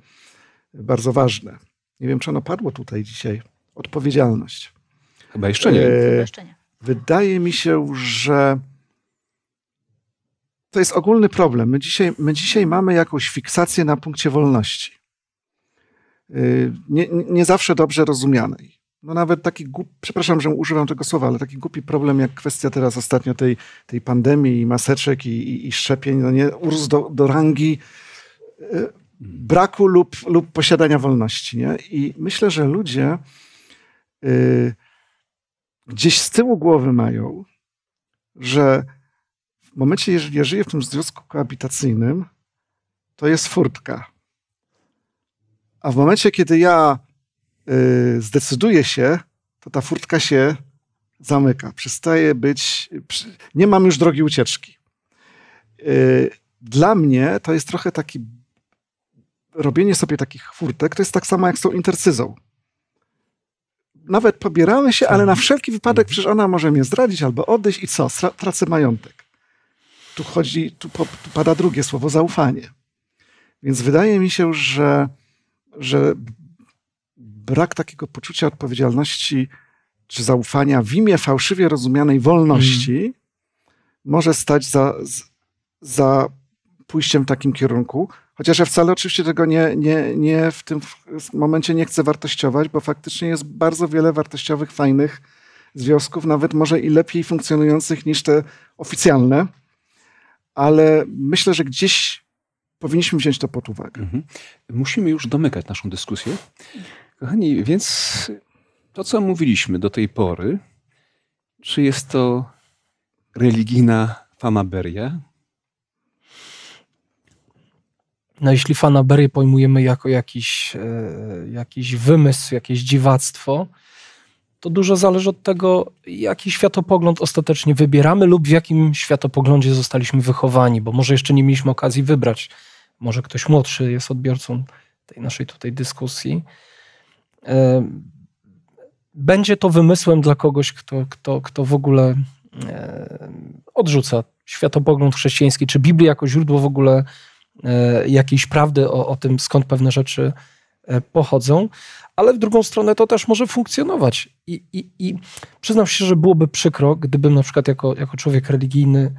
Speaker 2: bardzo ważne. Nie wiem, czy ono padło tutaj dzisiaj. Odpowiedzialność. E, Chyba jeszcze nie. Wydaje mi się, że to jest ogólny problem. My dzisiaj, my dzisiaj mamy jakąś fiksację na punkcie wolności. E, nie, nie zawsze dobrze rozumianej. No nawet taki głupi, przepraszam, że używam tego słowa, ale taki głupi problem jak kwestia teraz ostatnio tej, tej pandemii i maseczek i, i, i szczepień, no nie, urósł do, do rangi e, braku lub, lub posiadania wolności. Nie? I myślę, że ludzie gdzieś z tyłu głowy mają, że w momencie, jeżeli ja żyję w tym związku koabitacyjnym, to jest furtka. A w momencie, kiedy ja y, zdecyduję się, to ta furtka się zamyka. Przestaje być. Przy, nie mam już drogi ucieczki. Y, dla mnie to jest trochę taki. Robienie sobie takich furtek to jest tak samo jak z tą intercyzą nawet pobieramy się, ale na tak. wszelki wypadek mhm. przecież ona może mnie zdradzić albo odejść i co? Tracę majątek. Tu chodzi, tu, po, tu pada drugie słowo zaufanie. Więc wydaje mi się, że, że brak takiego poczucia odpowiedzialności czy zaufania w imię fałszywie rozumianej wolności mm. może stać za, za pójściem w takim kierunku, Chociaż ja wcale oczywiście tego nie, nie, nie w tym momencie nie chcę wartościować, bo faktycznie jest bardzo wiele wartościowych, fajnych związków, nawet może i lepiej funkcjonujących niż te oficjalne, ale myślę, że gdzieś powinniśmy wziąć to pod uwagę. Mhm. Musimy już domykać naszą dyskusję. Kochani,
Speaker 1: więc to, co mówiliśmy do tej pory, czy jest to religijna famaberia,
Speaker 3: no jeśli fanaberię pojmujemy jako jakiś, e, jakiś wymysł, jakieś dziwactwo, to dużo zależy od tego, jaki światopogląd ostatecznie wybieramy lub w jakim światopoglądzie zostaliśmy wychowani, bo może jeszcze nie mieliśmy okazji wybrać. Może ktoś młodszy jest odbiorcą tej naszej tutaj dyskusji. E, będzie to wymysłem dla kogoś, kto, kto, kto w ogóle e, odrzuca światopogląd chrześcijański, czy Biblię jako źródło w ogóle E, jakiejś prawdy o, o tym, skąd pewne rzeczy e, pochodzą, ale w drugą stronę to też może funkcjonować. I, i, i przyznam się, że byłoby przykro, gdybym na przykład jako, jako człowiek religijny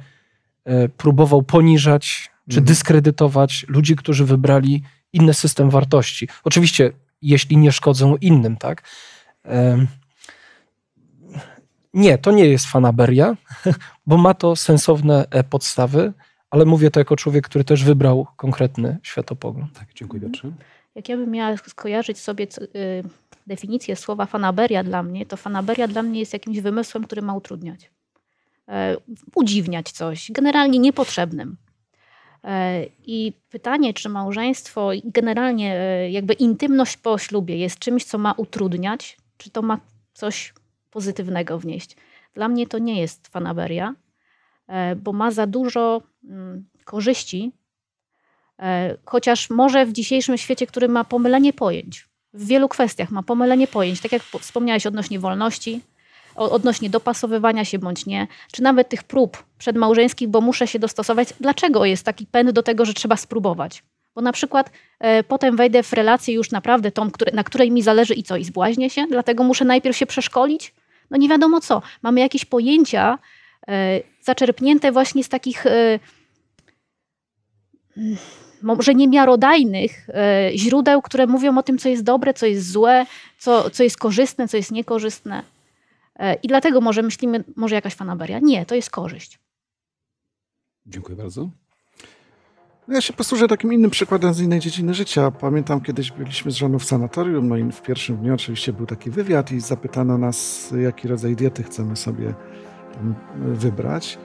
Speaker 3: e, próbował poniżać czy mhm. dyskredytować ludzi, którzy wybrali inny system wartości. Oczywiście, jeśli nie szkodzą innym, tak? Nie, to nie jest fanaberia, bo ma to sensowne podstawy ale mówię to jako człowiek, który też wybrał konkretny światopogląd. Tak, dziękuję bardzo. Mhm.
Speaker 4: Jak ja bym miała skojarzyć sobie y, definicję słowa fanaberia dla mnie, to fanaberia dla mnie jest jakimś wymysłem, który ma utrudniać, e, udziwniać coś, generalnie niepotrzebnym. E, I pytanie, czy małżeństwo i generalnie e, jakby intymność po ślubie jest czymś, co ma utrudniać, czy to ma coś pozytywnego wnieść. Dla mnie to nie jest fanaberia, E, bo ma za dużo mm, korzyści, e, chociaż może w dzisiejszym świecie, który ma pomylenie pojęć, w wielu kwestiach ma pomylenie pojęć, tak jak wspomniałeś odnośnie wolności, odnośnie dopasowywania się bądź nie, czy nawet tych prób przedmałżeńskich, bo muszę się dostosować, dlaczego jest taki pęd do tego, że trzeba spróbować. Bo na przykład e, potem wejdę w relację już naprawdę tą, który, na której mi zależy i co, i zbłaźnię się, dlatego muszę najpierw się przeszkolić? No nie wiadomo co. Mamy jakieś pojęcia, e, zaczerpnięte właśnie z takich e, może niemiarodajnych e, źródeł, które mówią o tym, co jest dobre, co jest złe, co, co jest korzystne, co jest niekorzystne. E, I dlatego może myślimy, może jakaś fanaberia. Nie, to jest korzyść. Dziękuję bardzo.
Speaker 2: Ja się posłużę takim innym przykładem z innej dziedziny życia. Pamiętam, kiedyś byliśmy z żoną w sanatorium, no i w pierwszym dniu oczywiście był taki wywiad i zapytano nas, jaki rodzaj diety chcemy sobie wybrać.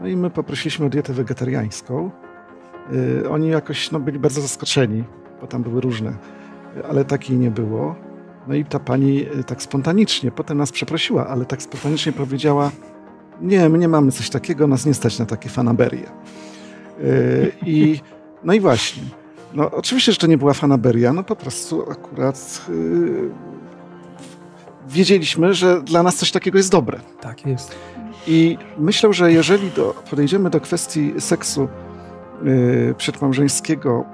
Speaker 2: No i my poprosiliśmy o dietę wegetariańską. Y, oni jakoś no, byli bardzo zaskoczeni, bo tam były różne, ale takiej nie było. No i ta pani y, tak spontanicznie, potem nas przeprosiła, ale tak spontanicznie powiedziała: Nie, my nie mamy coś takiego, nas nie stać na takie fanaberie. Y, I no i właśnie. No, oczywiście, że to nie była fanaberia, no po prostu akurat yy, wiedzieliśmy, że dla nas coś takiego jest dobre. Tak jest. I myślę, że jeżeli do, podejdziemy do kwestii seksu yy, przedmałżeńskiego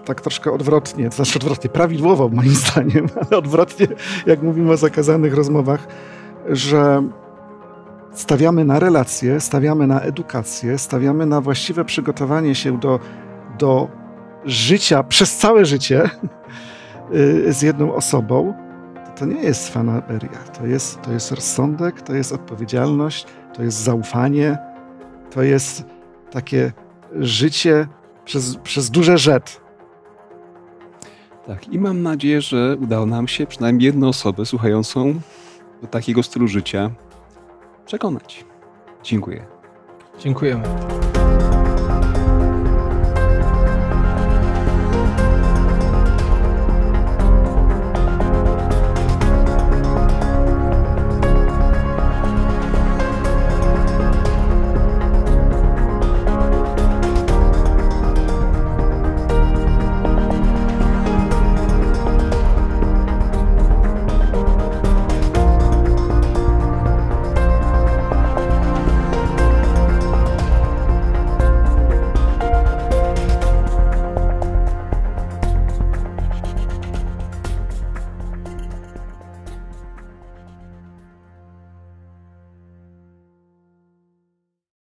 Speaker 2: y, tak troszkę odwrotnie, to znaczy odwrotnie, prawidłowo moim zdaniem, ale odwrotnie, jak mówimy o zakazanych rozmowach, że stawiamy na relacje, stawiamy na edukację, stawiamy na właściwe przygotowanie się do, do życia przez całe życie y, z jedną osobą, to nie jest fanaberia. To jest, to jest rozsądek, to jest odpowiedzialność, to jest zaufanie, to jest takie życie przez, przez duże rzet. Tak,
Speaker 1: i mam nadzieję, że udało nam się przynajmniej jedną osobę słuchającą do takiego stylu życia przekonać. Dziękuję.
Speaker 3: Dziękujemy.